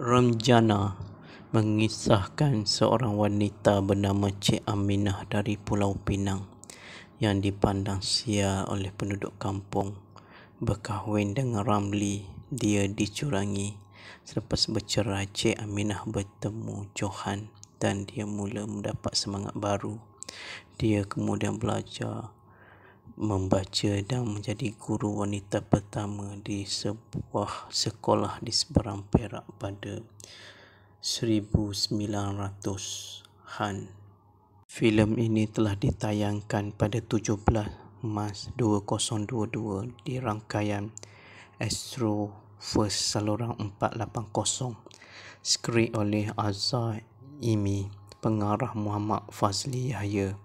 Ramjana mengisahkan seorang wanita bernama Cik Aminah dari Pulau Pinang yang dipandang sia oleh penduduk kampung. Berkahwin dengan Ramli, dia dicurangi. Selepas bercerai, Cik Aminah bertemu Johan dan dia mula mendapat semangat baru. Dia kemudian belajar membaca dan menjadi guru wanita pertama di sebuah sekolah di seberang Perak pada 1900-an. Filem ini telah ditayangkan pada 17 Mac 2022 di rangkaian Astro First saluran 480 skrip oleh Azhar Imi pengarah Muhammad Fazli Yahya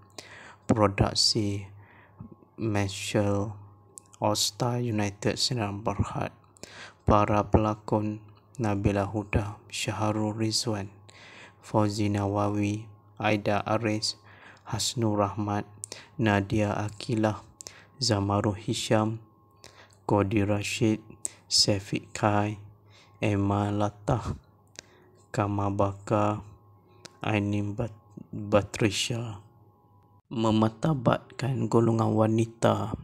produksi Marshall, all United Sinan Barhad, para pelakon Nabila Huda, Syaharul Rizwan, Fauzi Nawawi, Aida Aris, Hasnur Rahmat, Nadia Akilah, Zamarul Hisham, Kodi Rashid, Sefik Kai, Emma Latah, Kamabaka, Ainim Bat Batrisha memetabatkan golongan wanita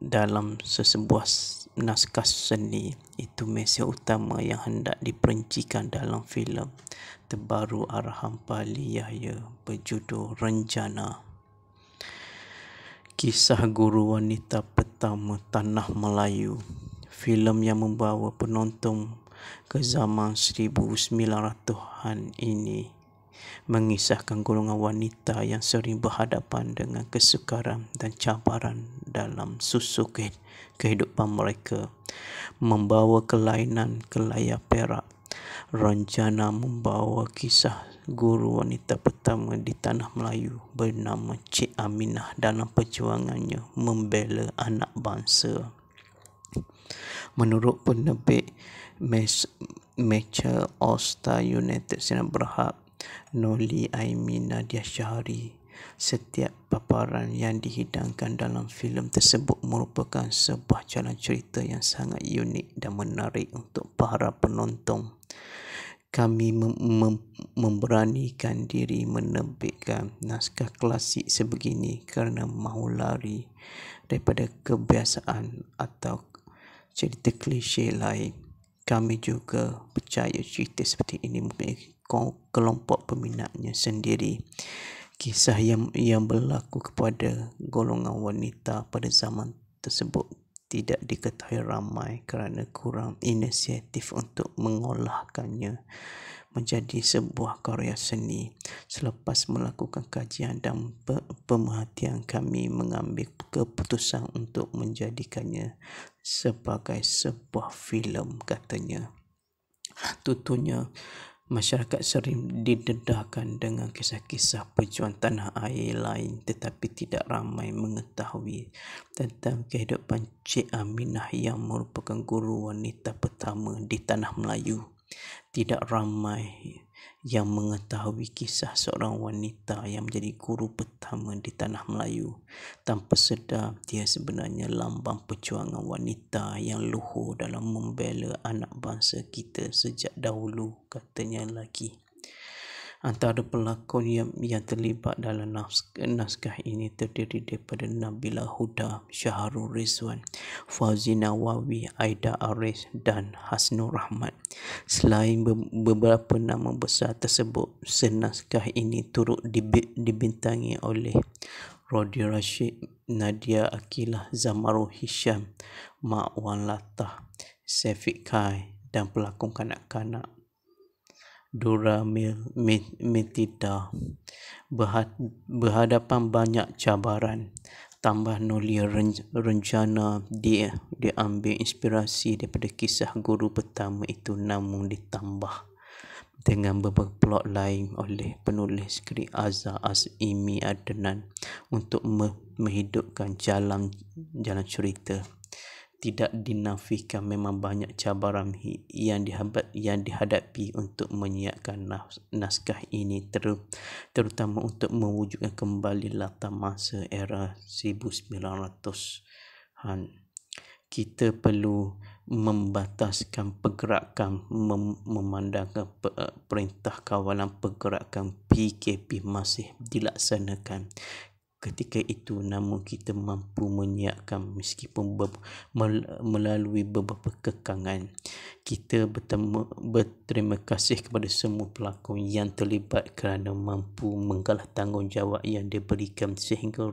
dalam sesebuah naskah seni itu mesej utama yang hendak diperincikan dalam filem terbaru Arham Pali Yahya berjudul Renjana. Kisah guru wanita pertama tanah Melayu. Filem yang membawa penonton ke zaman 1900-an ini mengisahkan golongan wanita yang sering berhadapan dengan kesukaran dan cabaran dalam susu kehidupan mereka membawa kelainan ke perak Ranjana membawa kisah guru wanita pertama di tanah Melayu bernama Cik Aminah dalam perjuangannya membela anak bangsa menurut penerbit Mes- Mecha Osta United Sinar Berhad Noli Aimin Nadia Syahri. Setiap paparan yang dihidangkan dalam filem tersebut merupakan sebuah jalan cerita yang sangat unik dan menarik untuk para penonton. Kami mem- mem- memberanikan diri menebikkan naskah klasik sebegini kerana mahu lari daripada kebiasaan atau cerita klise lain. Kami juga percaya cerita seperti ini mungkin kelompok peminatnya sendiri kisah yang yang berlaku kepada golongan wanita pada zaman tersebut tidak diketahui ramai kerana kurang inisiatif untuk mengolahkannya menjadi sebuah karya seni. Selepas melakukan kajian dan pemerhatian kami mengambil keputusan untuk menjadikannya sebagai sebuah filem katanya. Tutunya Masyarakat sering didedahkan dengan kisah-kisah pejuang tanah air lain tetapi tidak ramai mengetahui tentang kehidupan Cik Aminah yang merupakan guru wanita pertama di tanah Melayu. Tidak ramai yang mengetahui kisah seorang wanita yang menjadi guru pertama di tanah Melayu. Tanpa sedar, dia sebenarnya lambang perjuangan wanita yang luhur dalam membela anak bangsa kita sejak dahulu, katanya lagi. Antara pelakon yang, yang terlibat dalam naskah, naskah ini terdiri daripada Nabila Huda, Syaharul Rizwan, Fazina Wawi, Aida Aris dan Hasnur Rahmat. Selain beberapa nama besar tersebut, senaskah ini turut dibintangi oleh Rodi Rashid, Nadia Akilah, Zamaru Hisham, Wan Latah, Sefik Kai dan pelakon kanak-kanak duramitida berhadapan banyak cabaran tambah noli rencana dia diambil inspirasi daripada kisah guru pertama itu namun ditambah dengan beberapa plot lain oleh penulis skrip Azza Azimi Adnan untuk menghidupkan jalan jalan cerita tidak dinafikan memang banyak cabaran yang dihadap yang dihadapi untuk menyiapkan naskah ini ter, terutama untuk mewujudkan kembali latar masa era 1900-an kita perlu membataskan pergerakan mem- memandangkan pe- eh, perintah kawalan pergerakan PKP masih dilaksanakan ketika itu namun kita mampu menyiapkan meskipun ber- melalui beberapa kekangan kita bertemu, berterima kasih kepada semua pelakon yang terlibat kerana mampu menggalah tanggungjawab yang diberikan sehingga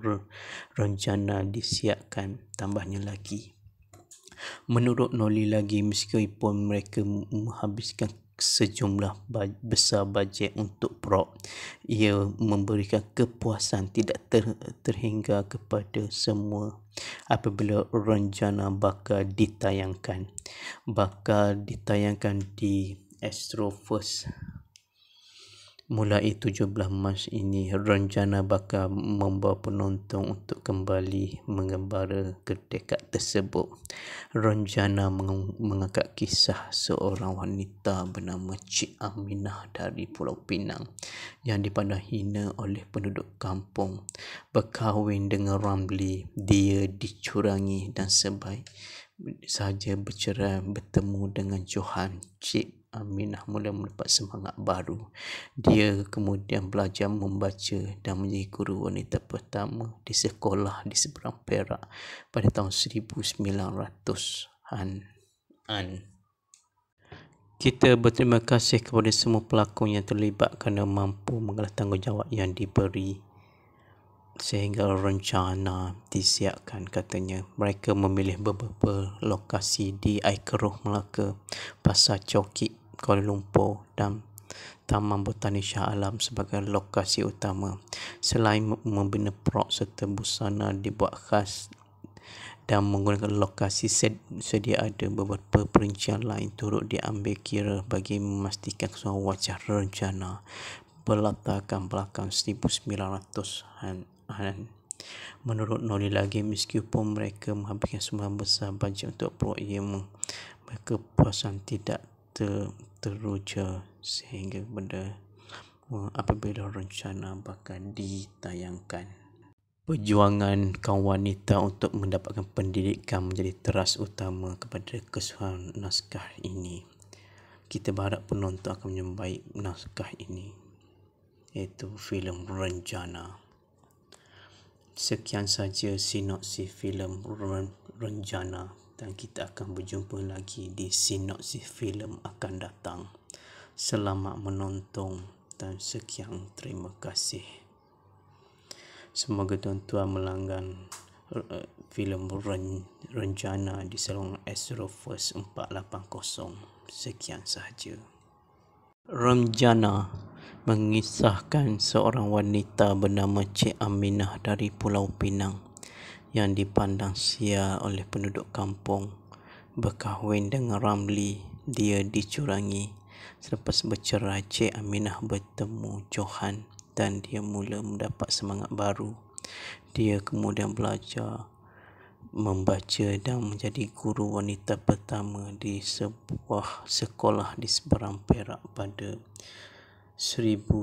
rencana disiapkan tambahnya lagi Menurut Noli lagi, meskipun mereka menghabiskan sejumlah besar bajet untuk prop ia memberikan kepuasan tidak ter- terhingga kepada semua apabila rencana bakal ditayangkan bakal ditayangkan di Astro First mulai 17 Mac ini rencana bakal membawa penonton untuk kembali mengembara ke dekat tersebut. Rencana meng- mengangkat kisah seorang wanita bernama Cik Aminah dari Pulau Pinang yang dipandang hina oleh penduduk kampung. Berkahwin dengan Ramli, dia dicurangi dan sebaik saja bercerai bertemu dengan Johan Cik Aminah mula mendapat semangat baru. Dia kemudian belajar membaca dan menjadi guru wanita pertama di sekolah di seberang Perak pada tahun 1900-an. An. Kita berterima kasih kepada semua pelakon yang terlibat kerana mampu mengalah tanggungjawab yang diberi sehingga rencana disiapkan katanya mereka memilih beberapa lokasi di Aikeroh Melaka Pasar Cokik Kuala Lumpur dan Taman Botani Shah Alam sebagai lokasi utama. Selain membina prok serta busana dibuat khas dan menggunakan lokasi sed- sedia ada beberapa perincian lain turut diambil kira bagi memastikan semua wajah rencana berlatarkan belakang 1900-an. Menurut Noli lagi, meskipun mereka menghabiskan sumber besar bajet untuk proyek yang mereka puasan tidak ter, teruja sehingga pada eh, apabila rencana bakal ditayangkan. Perjuangan kaum wanita untuk mendapatkan pendidikan menjadi teras utama kepada kesuhan naskah ini. Kita berharap penonton akan menyembai naskah ini iaitu filem Renjana. Sekian saja sinopsis filem Renjana dan kita akan berjumpa lagi di sinopsis filem akan datang. Selamat menonton dan sekian terima kasih. Semoga tuan-tuan melanggan eh, filem rencana di saluran Astro First 480. Sekian sahaja. Rencana mengisahkan seorang wanita bernama Cik Aminah dari Pulau Pinang yang dipandang sia oleh penduduk kampung berkahwin dengan Ramli dia dicurangi selepas bercerai Cik Aminah bertemu Johan dan dia mula mendapat semangat baru dia kemudian belajar membaca dan menjadi guru wanita pertama di sebuah sekolah di seberang Perak pada 1900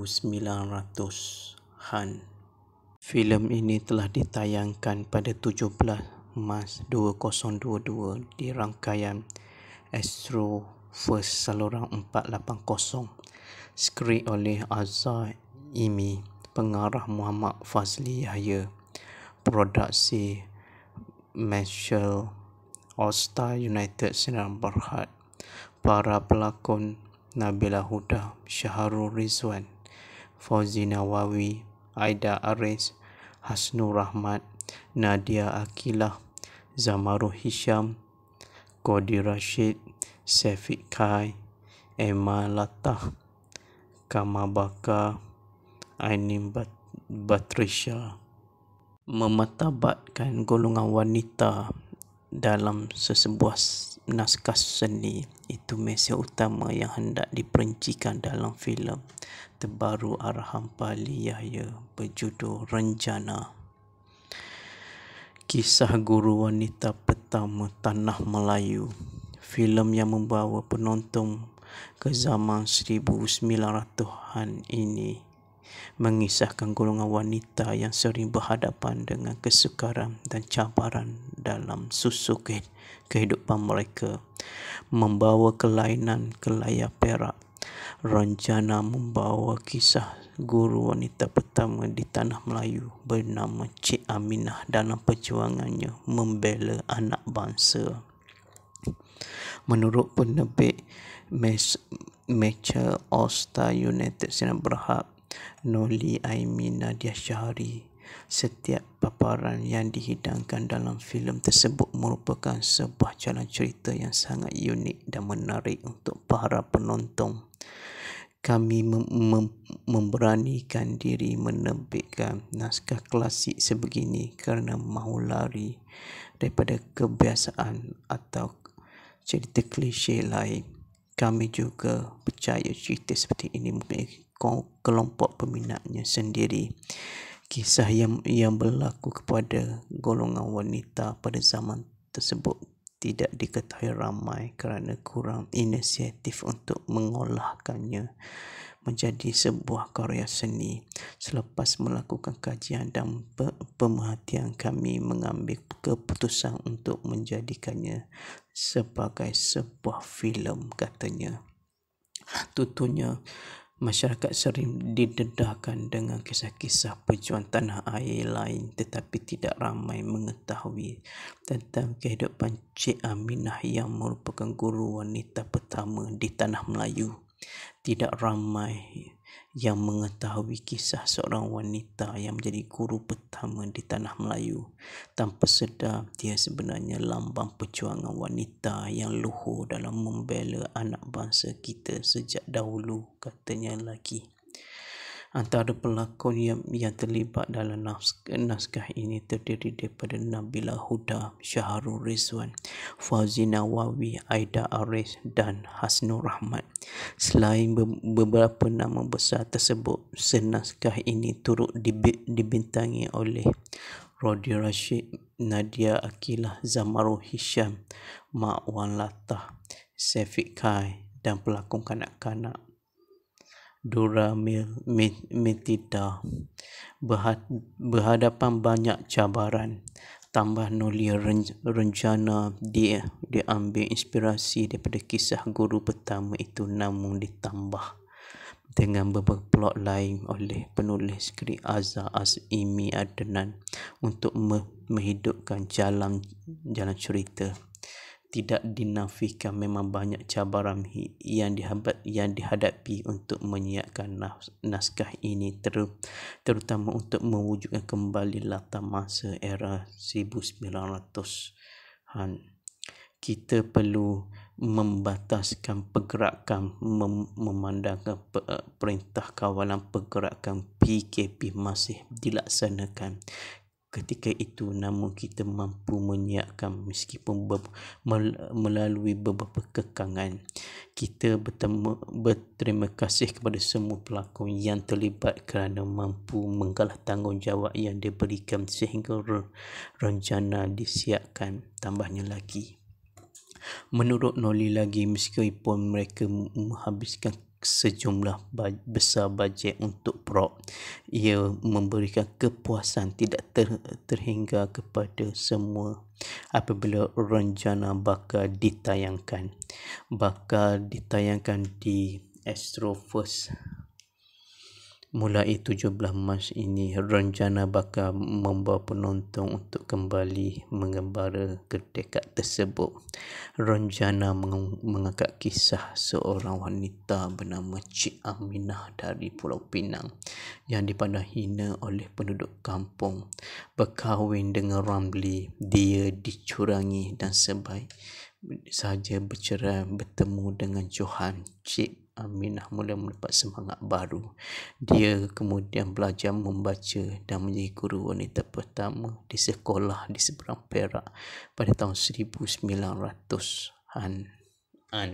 an Filem ini telah ditayangkan pada 17 Mac 2022 di rangkaian Astro First Saluran 480 skrip oleh Azhar Imi pengarah Muhammad Fazli Yahya produksi Marshall All-Star United Sinar Berhad para pelakon Nabila Huda Syahrul Rizwan Fauzi Nawawi Aida Aris, Hasnur Rahmat, Nadia Akilah, Zamaru Hisham, Kodi Rashid, Sefik Kai, Emma Latah, Kamabaka, Ainim Batrisha. Mematabatkan golongan wanita dalam sesebuah naskah seni itu mesej utama yang hendak diperincikan dalam filem terbaru Arham Pali Yahya berjudul Renjana. Kisah guru wanita pertama tanah Melayu. Filem yang membawa penonton ke zaman 1900-an ini mengisahkan golongan wanita yang sering berhadapan dengan kesukaran dan cabaran dalam susu kehidupan mereka membawa kelainan ke perak Ranjana membawa kisah guru wanita pertama di tanah Melayu bernama Cik Aminah dalam perjuangannya membela anak bangsa Menurut penerbit Mes- Mecha Osta United Sinan Berhak Noli Aimina Syahri. Setiap paparan yang dihidangkan dalam filem tersebut merupakan sebuah jalan cerita yang sangat unik dan menarik untuk para penonton. Kami mem- mem- memberanikan diri menempikan naskah klasik sebegini kerana mahu lari daripada kebiasaan atau cerita klise lain. Kami juga percaya cerita seperti ini mempunyai kelompok peminatnya sendiri kisah yang yang berlaku kepada golongan wanita pada zaman tersebut tidak diketahui ramai kerana kurang inisiatif untuk mengolahkannya menjadi sebuah karya seni. Selepas melakukan kajian dan pemerhatian kami mengambil keputusan untuk menjadikannya sebagai sebuah filem katanya. Tutunya Masyarakat sering didedahkan dengan kisah-kisah pejuang tanah air lain tetapi tidak ramai mengetahui tentang kehidupan Cik Aminah yang merupakan guru wanita pertama di tanah Melayu. Tidak ramai yang mengetahui kisah seorang wanita yang menjadi guru pertama di tanah Melayu. Tanpa sedar, dia sebenarnya lambang perjuangan wanita yang luhur dalam membela anak bangsa kita sejak dahulu, katanya lagi. Antara pelakon yang, yang terlibat dalam naskah, naskah ini terdiri daripada Nabila Huda, Syahrul Rizwan, Fazina Wawi, Aida Aris dan Hasnur Rahmat. Selain beberapa nama besar tersebut, senaskah ini turut dibintangi oleh Rodi Rashid, Nadia Akilah, Zamarul Hisham, Mak Wan Latah, Sefik Kai dan pelakon kanak-kanak duramitida berhadapan banyak cabaran tambah nulia rencana dia dia ambil inspirasi daripada kisah guru pertama itu namun ditambah dengan beberapa plot lain oleh penulis skrip Azza Azimi Adnan untuk me- menghidupkan jalan jalan cerita tidak dinafikan memang banyak cabaran yang dihadap yang dihadapi untuk menyiapkan naskah ini ter, terutama untuk mewujudkan kembali latar masa era 1900-an kita perlu membataskan pergerakan mem- memandangkan pe- eh, perintah kawalan pergerakan PKP masih dilaksanakan ketika itu namun kita mampu menyiapkan meskipun ber- melalui beberapa kekangan kita bertemu, berterima kasih kepada semua pelakon yang terlibat kerana mampu menggalah tanggungjawab yang diberikan sehingga rencana disiapkan tambahnya lagi Menurut Noli lagi, meskipun mereka menghabiskan sejumlah besar bajet untuk prop. Ia memberikan kepuasan tidak ter- terhingga kepada semua apabila rencana bakal ditayangkan. Bakal ditayangkan di Astro First mulai 17 Mac ini rencana bakal membawa penonton untuk kembali mengembara ke dekat tersebut. Rencana meng- mengangkat kisah seorang wanita bernama Cik Aminah dari Pulau Pinang yang dipandang hina oleh penduduk kampung. Berkahwin dengan Ramli, dia dicurangi dan sebaik saja bercerai bertemu dengan Johan Cik Aminah mula mendapat semangat baru. Dia kemudian belajar membaca dan menjadi guru wanita pertama di sekolah di seberang Perak pada tahun 1900-an. An.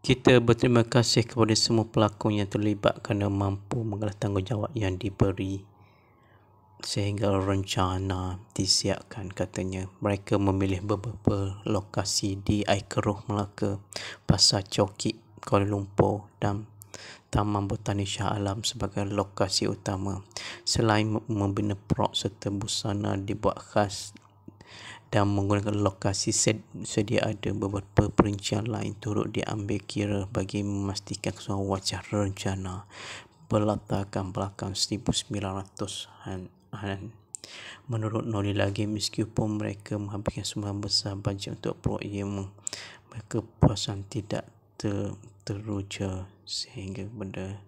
Kita berterima kasih kepada semua pelakon yang terlibat kerana mampu mengalah tanggungjawab yang diberi sehingga rencana disiapkan katanya mereka memilih beberapa lokasi di Aikeroh Melaka Pasar Cokik Kuala Lumpur dan Taman Botani Shah Alam sebagai lokasi utama. Selain membina prok serta busana dibuat khas dan menggunakan lokasi set sedia ada beberapa perincian lain turut diambil kira bagi memastikan kesemua wajah rencana belatakan belakang 1900-an. Menurut Noli lagi, meskipun mereka menghabiskan sumber besar bajet untuk proyek ini, mereka puasan tidak ter, teruja sehingga kepada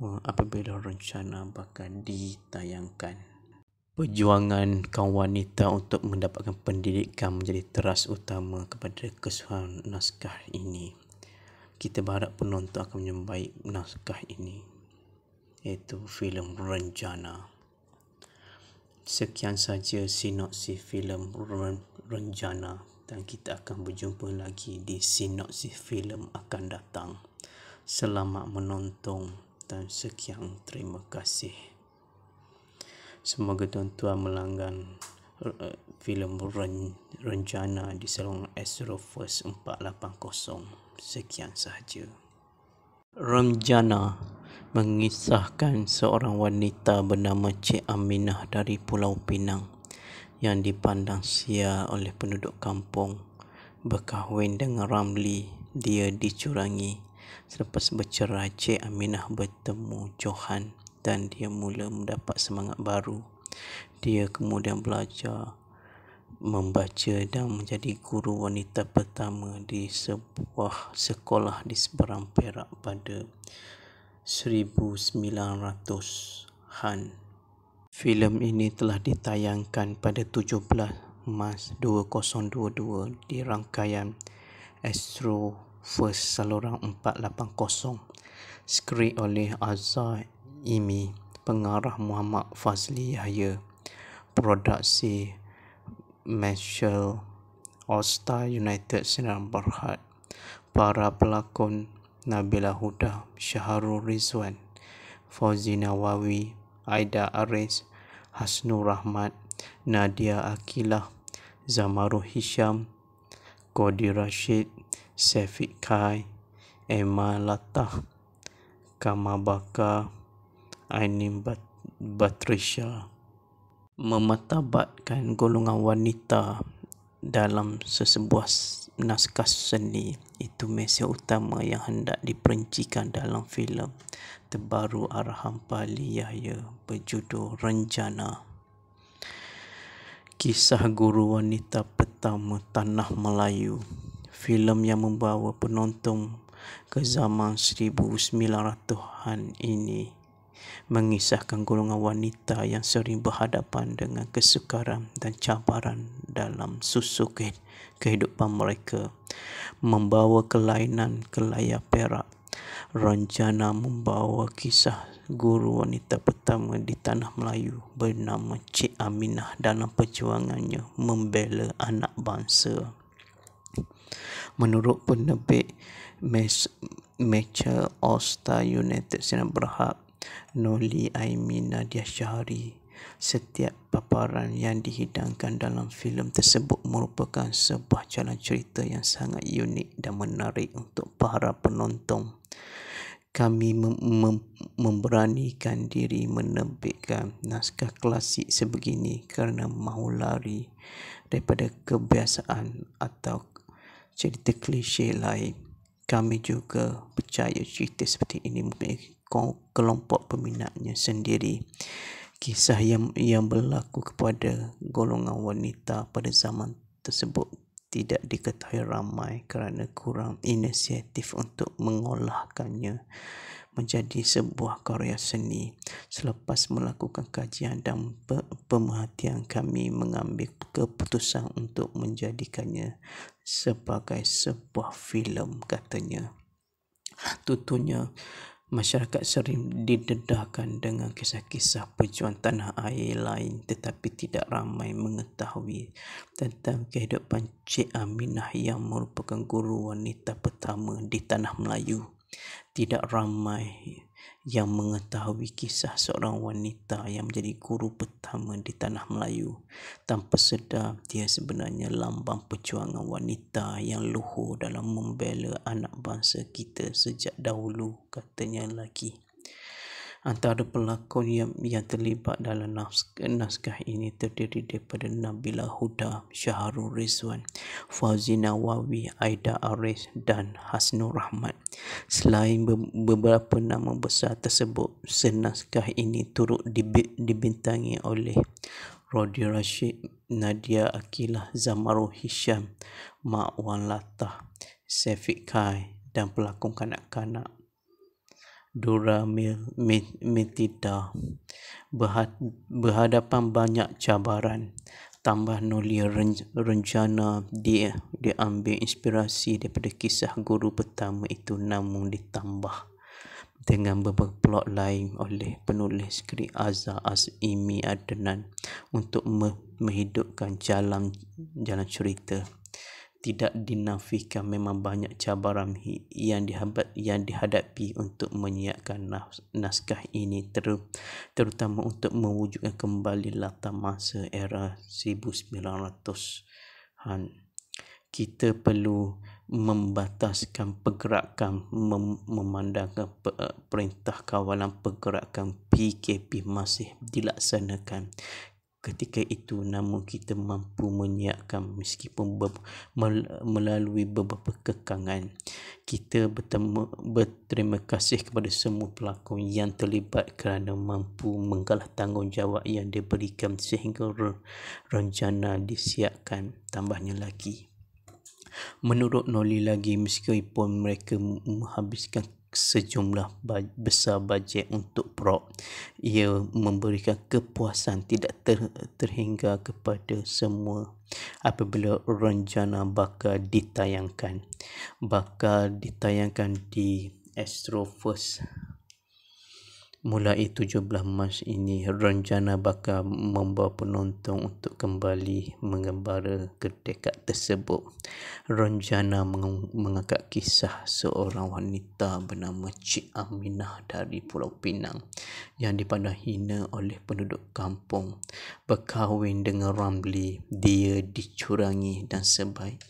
eh, apabila rencana bakal ditayangkan. Perjuangan kaum wanita untuk mendapatkan pendidikan menjadi teras utama kepada kesuhan naskah ini. Kita berharap penonton akan menyembaik naskah ini iaitu filem Renjana. Sekian saja sinopsis filem Renjana dan kita akan berjumpa lagi di sinopsis filem akan datang. Selamat menonton dan sekian terima kasih. Semoga tuan-tuan melanggan eh, filem rencana di salon Astro First 480. Sekian sahaja. Ramjana mengisahkan seorang wanita bernama Cik Aminah dari Pulau Pinang yang dipandang sia oleh penduduk kampung berkahwin dengan Ramli dia dicurangi selepas bercerai Cik Aminah bertemu Johan dan dia mula mendapat semangat baru dia kemudian belajar membaca dan menjadi guru wanita pertama di sebuah sekolah di seberang Perak pada 1900 an Filem ini telah ditayangkan pada 17 Mac 2022 di rangkaian Astro First Saluran 480 skrip oleh Azhar Imi pengarah Muhammad Fazli Yahya produksi Marshall all United Sinar Berhad para pelakon Nabila Huda Syaharul Rizwan Fauzi Nawawi Aida Aris, Hasnu Rahmat, Nadia Akilah, Zamaru Hisham, Kodi Rashid, Sefik Kai, Emma Latah, Kamabaka, Ainim Bat Batrisha. Mematabatkan golongan wanita dalam sesebuah naskah seni itu mesej utama yang hendak diperincikan dalam filem terbaru Arham Pali Yahya berjudul Renjana. Kisah guru wanita pertama Tanah Melayu. Filem yang membawa penonton ke zaman 1900-an ini mengisahkan golongan wanita yang sering berhadapan dengan kesukaran dan cabaran dalam susu kehidupan mereka membawa kelainan ke perak rancana membawa kisah guru wanita pertama di tanah Melayu bernama Cik Aminah dalam perjuangannya membela anak bangsa. Menurut penerbit Mecha Osta United Sinar Berhad, Noli Aminah Diasyahari, setiap paparan yang dihidangkan dalam filem tersebut merupakan sebuah jalan cerita yang sangat unik dan menarik untuk para penonton kami mem- mem- memberanikan diri menempikkan naskah klasik sebegini kerana mahu lari daripada kebiasaan atau cerita klise lain. Kami juga percaya cerita seperti ini mempunyai kelompok peminatnya sendiri. Kisah yang yang berlaku kepada golongan wanita pada zaman tersebut tidak diketahui ramai kerana kurang inisiatif untuk mengolahkannya menjadi sebuah karya seni. Selepas melakukan kajian dan pemerhatian kami mengambil keputusan untuk menjadikannya sebagai sebuah filem katanya. Tutunya Masyarakat sering didedahkan dengan kisah-kisah perjuangan tanah air lain tetapi tidak ramai mengetahui tentang kehidupan Cik Aminah yang merupakan guru wanita pertama di tanah Melayu. Tidak ramai yang mengetahui kisah seorang wanita yang menjadi guru pertama di tanah Melayu. Tanpa sedar, dia sebenarnya lambang perjuangan wanita yang luhur dalam membela anak bangsa kita sejak dahulu, katanya lagi. Antara pelakon yang, yang terlibat dalam naskah, naskah ini terdiri daripada Nabila Huda, Syaharul Rizwan, Fazina Wawi, Aida Aris dan Hasnur Rahmat. Selain beberapa nama besar tersebut, senaskah ini turut dibintangi oleh Rodi Rashid, Nadia Akilah, Zamaru Hisham, Ma'wan Latah, Sefik Kai dan pelakon kanak-kanak duramitida berhadapan banyak cabaran tambah noli rencana dia dia ambil inspirasi daripada kisah guru pertama itu namun ditambah dengan beberapa plot lain oleh penulis skrip Azza Azimi Adnan untuk me- menghidupkan jalan jalan cerita tidak dinafikan memang banyak cabaran yang dihadap yang dihadapi untuk menyiapkan naskah ini ter- terutama untuk mewujudkan kembali latar masa era 1900-an kita perlu membataskan pergerakan mem- memandangkan pe- eh, perintah kawalan pergerakan PKP masih dilaksanakan ketika itu namun kita mampu menyiapkan meskipun ber- melalui beberapa kekangan kita bertemu, berterima kasih kepada semua pelakon yang terlibat kerana mampu menggalah tanggungjawab yang diberikan sehingga re- rencana disiapkan tambahnya lagi Menurut Noli lagi, meskipun mereka menghabiskan sejumlah besar bajet untuk prop. Ia memberikan kepuasan tidak ter- terhingga kepada semua apabila rencana bakal ditayangkan. Bakal ditayangkan di Astro First mulai 17 Mac ini rencana bakal membawa penonton untuk kembali mengembara ke dekat tersebut. Rencana meng- mengangkat kisah seorang wanita bernama Cik Aminah dari Pulau Pinang yang dipandang hina oleh penduduk kampung. Berkahwin dengan Ramli, dia dicurangi dan sebaik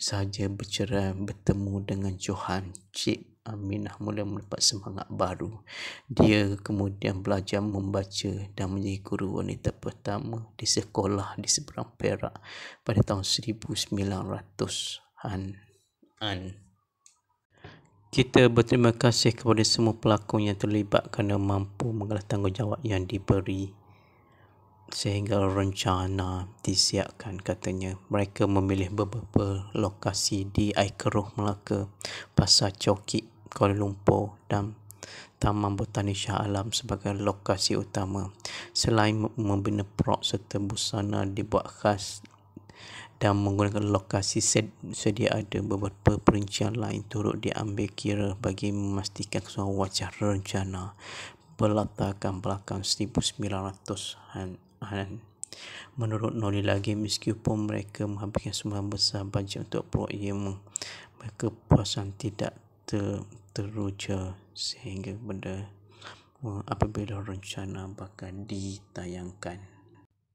saja bercerai bertemu dengan Johan Cik Aminah mula mendapat semangat baru. Dia kemudian belajar membaca dan menjadi guru wanita pertama di sekolah di seberang Perak pada tahun 1900-an. An. Kita berterima kasih kepada semua pelakon yang terlibat kerana mampu mengalah tanggungjawab yang diberi sehingga rencana disiapkan katanya mereka memilih beberapa lokasi di Aikeroh Melaka Pasar Cokik Kuala Lumpur dan Taman Botani Shah Alam sebagai lokasi utama selain membina prop serta busana dibuat khas dan menggunakan lokasi sed- sedia ada beberapa perincian lain turut diambil kira bagi memastikan semua wajah rencana belatakan belakang 1900 an Tuhan. Menurut Noli lagi, meskipun mereka menghabiskan semua besar bajet untuk proyek yang mereka puasan tidak ter, teruja sehingga benda apabila rencana bakal ditayangkan.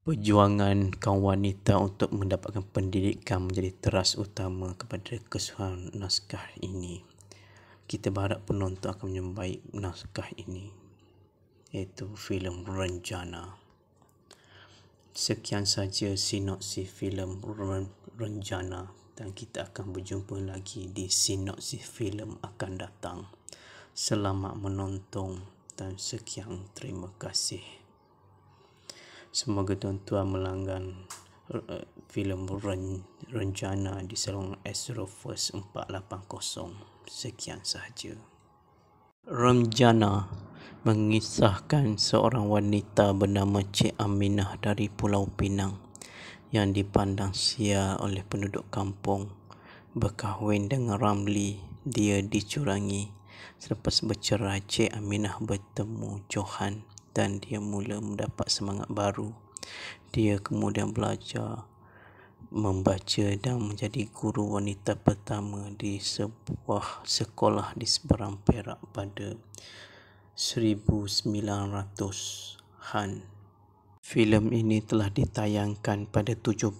Perjuangan kaum wanita untuk mendapatkan pendidikan menjadi teras utama kepada kesuhan naskah ini. Kita berharap penonton akan menyembaik naskah ini. Iaitu filem Rencana sekian saja sinopsis filem Renjana dan kita akan berjumpa lagi di sinopsis filem akan datang. Selamat menonton dan sekian terima kasih. Semoga tuan-tuan melanggan eh, filem Renjana di saluran Astro First 480. Sekian sahaja. Renjana mengisahkan seorang wanita bernama Cik Aminah dari Pulau Pinang yang dipandang sia oleh penduduk kampung berkahwin dengan Ramli dia dicurangi selepas bercerai Cik Aminah bertemu Johan dan dia mula mendapat semangat baru dia kemudian belajar membaca dan menjadi guru wanita pertama di sebuah sekolah di seberang Perak pada 1900 Han. Filem ini telah ditayangkan pada 17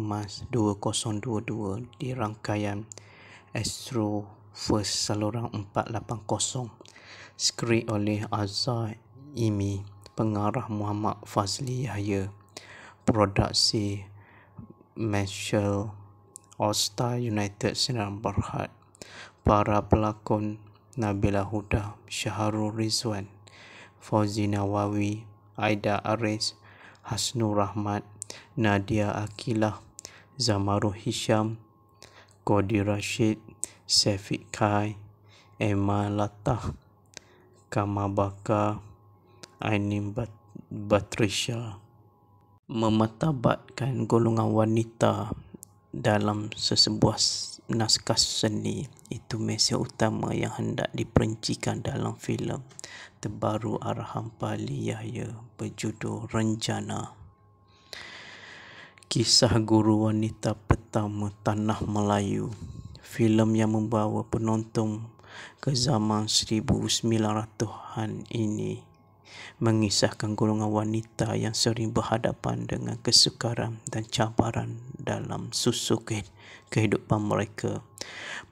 Mac 2022 di rangkaian Astro First Saluran 480 skrip oleh Azhar Imi pengarah Muhammad Fazli Yahya produksi Marshall All Star United Sinar Barhad para pelakon Nabila Huda, Syaharul Rizwan, Fauzi Nawawi, Aida Aris, Hasnur Rahmat, Nadia Akilah, Zamaru Hisham, Kodi Rashid, Sefik Kai, Emma Latah, Kamabaka, Ainim Bat Batrisha. Mematabatkan golongan wanita dalam sesebuah naskah seni itu mesej utama yang hendak diperincikan dalam filem terbaru Arham Pali Yahya berjudul Renjana. Kisah guru wanita pertama tanah Melayu. Filem yang membawa penonton ke zaman 1900-an ini mengisahkan golongan wanita yang sering berhadapan dengan kesukaran dan cabaran dalam susukan kehidupan mereka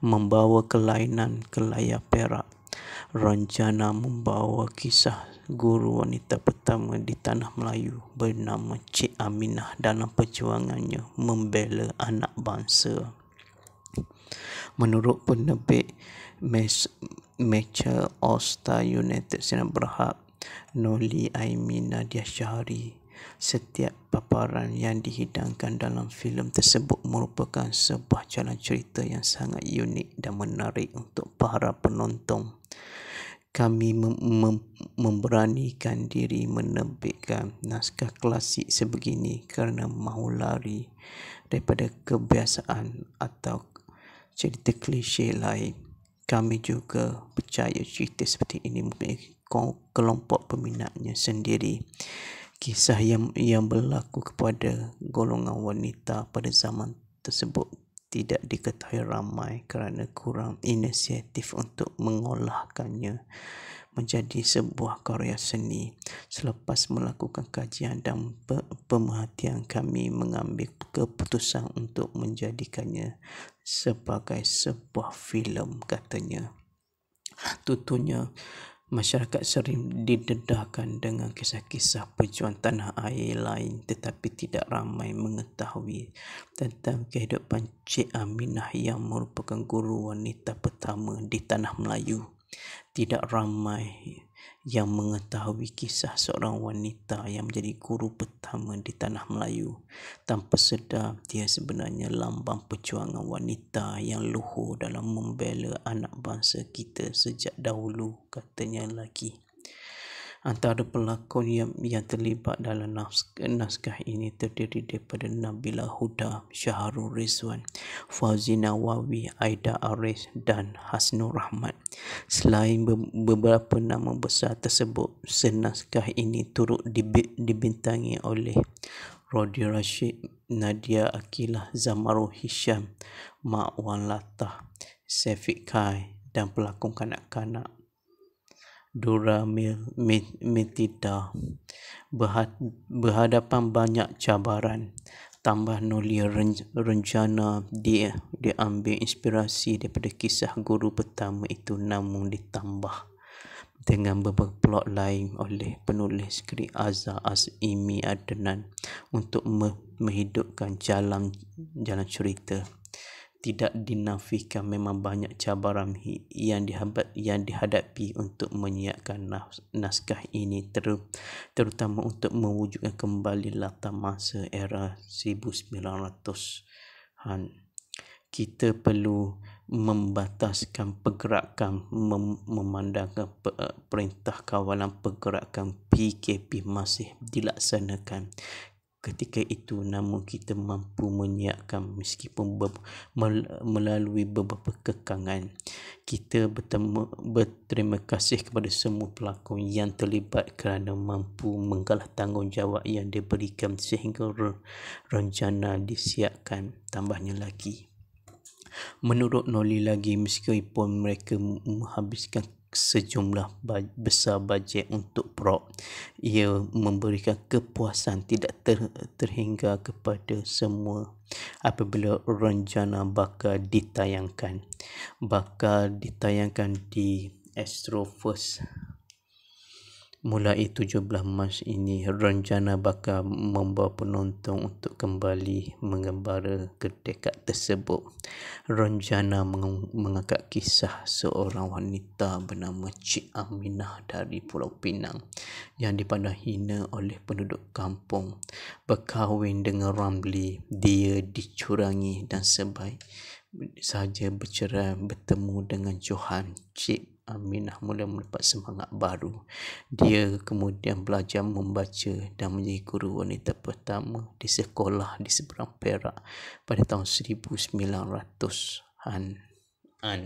membawa kelainan ke perak rencana membawa kisah guru wanita pertama di tanah Melayu bernama Cik Aminah dalam perjuangannya membela anak bangsa menurut penerbit Mitchell Oster United Sinar Berhad Noli Aimina Syahari. Setiap paparan yang dihidangkan dalam filem tersebut merupakan sebuah jalan cerita yang sangat unik dan menarik untuk para penonton. Kami mem- mem- memberanikan diri menerbitkan naskah klasik sebegini kerana mahu lari daripada kebiasaan atau cerita klise lain. Kami juga percaya cerita seperti ini mempunyai kelompok peminatnya sendiri kisah yang yang berlaku kepada golongan wanita pada zaman tersebut tidak diketahui ramai kerana kurang inisiatif untuk mengolahkannya menjadi sebuah karya seni. Selepas melakukan kajian dan pemerhatian kami mengambil keputusan untuk menjadikannya sebagai sebuah filem katanya. Tutunya Masyarakat sering didedahkan dengan kisah-kisah pejuang tanah air lain tetapi tidak ramai mengetahui tentang kehidupan Cik Aminah yang merupakan guru wanita pertama di tanah Melayu. Tidak ramai yang mengetahui kisah seorang wanita yang menjadi guru pertama di tanah Melayu. Tanpa sedar, dia sebenarnya lambang perjuangan wanita yang luhur dalam membela anak bangsa kita sejak dahulu, katanya lagi. Antara pelakon yang, yang terlibat dalam naskah, naskah ini terdiri daripada Nabila Huda, Syahrul Rizwan, Fazina Wawi, Aida Aris dan Hasnur Rahmat. Selain beberapa nama besar tersebut, senaskah ini turut dibintangi oleh Rodi Rashid, Nadia Akilah, Zamarul Hisham, Ma'wan Latah, Sefik Kai dan pelakon kanak-kanak duramitida berhadapan banyak cabaran tambah nolia rencana dia dia ambil inspirasi daripada kisah guru pertama itu namun ditambah dengan beberapa plot lain oleh penulis skrip Azza Azimi Adnan untuk me- menghidupkan jalan jalan cerita tidak dinafikan memang banyak cabaran yang dihadap yang dihadapi untuk menyiapkan naskah ini ter, terutama untuk mewujudkan kembali latar masa era 1900-an kita perlu membataskan pergerakan mem- memandangkan pe- eh, perintah kawalan pergerakan PKP masih dilaksanakan ketika itu namun kita mampu meniakkan meskipun ber- melalui beberapa kekangan kita bertemu, berterima kasih kepada semua pelakon yang terlibat kerana mampu menggalah tanggungjawab yang diberikan sehingga rencana disiapkan tambahnya lagi Menurut Noli lagi, meskipun mereka menghabiskan sejumlah besar bajet untuk prop. Ia memberikan kepuasan tidak ter- terhingga kepada semua apabila rencana bakal ditayangkan. Bakal ditayangkan di Astro First Mulai 17 Mac ini, rencana bakal membawa penonton untuk kembali mengembara ke dekat tersebut. Rencana meng- mengangkat kisah seorang wanita bernama Cik Aminah dari Pulau Pinang yang dipandang hina oleh penduduk kampung. Berkahwin dengan Ramli, dia dicurangi dan sebaik saja bercerai bertemu dengan Johan Cik Aminah mula mendapat semangat baru. Dia kemudian belajar membaca dan menjadi guru wanita pertama di sekolah di seberang Perak pada tahun 1900-an. An.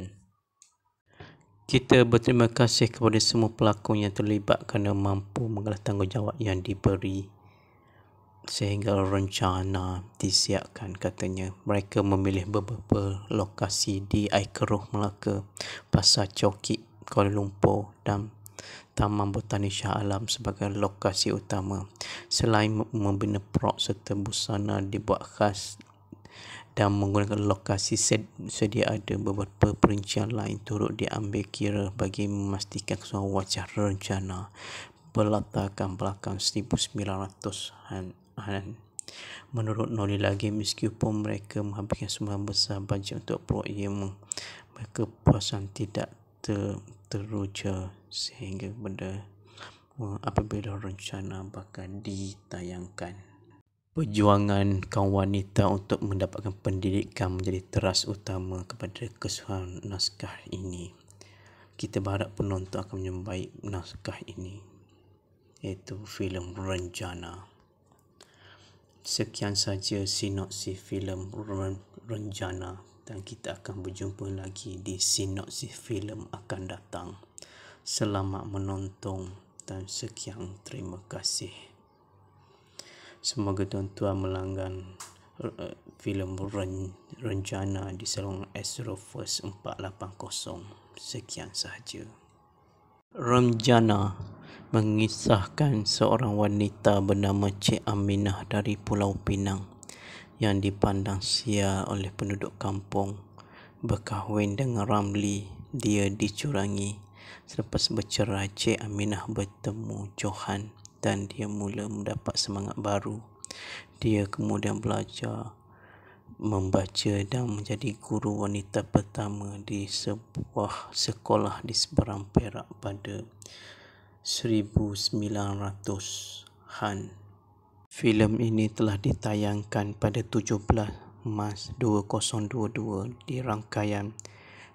Kita berterima kasih kepada semua pelakon yang terlibat kerana mampu mengalah tanggungjawab yang diberi sehingga rencana disiapkan katanya mereka memilih beberapa lokasi di Aikeroh Melaka Pasar Cokik Kuala Lumpur dan Taman Botani Shah Alam sebagai lokasi utama. Selain membina prok serta busana dibuat khas dan menggunakan lokasi sedia ada beberapa perincian lain turut diambil kira bagi memastikan semua wajah rencana berlatarkan belakang 1900-an. Menurut Noli lagi, meskipun mereka menghabiskan semua besar bajet untuk proyek ini, mereka puasan tidak ter, teruja sehingga kepada eh, apabila rencana bakal ditayangkan. Perjuangan kaum wanita untuk mendapatkan pendidikan menjadi teras utama kepada kesuhan naskah ini. Kita berharap penonton akan menyembaik naskah ini iaitu filem Renjana. Sekian saja sinopsis filem Renjana dan kita akan berjumpa lagi di sinopsis filem akan datang. Selamat menonton dan sekian terima kasih. Semoga tuan-tuan melanggan eh, filem rencana di saluran Astro First 480. Sekian sahaja. Remjana mengisahkan seorang wanita bernama Cik Aminah dari Pulau Pinang yang dipandang sia oleh penduduk kampung berkahwin dengan Ramli dia dicurangi selepas bercerai Cik Aminah bertemu Johan dan dia mula mendapat semangat baru dia kemudian belajar membaca dan menjadi guru wanita pertama di sebuah sekolah di seberang Perak pada 1900 an Filem ini telah ditayangkan pada 17 Mac 2022 di rangkaian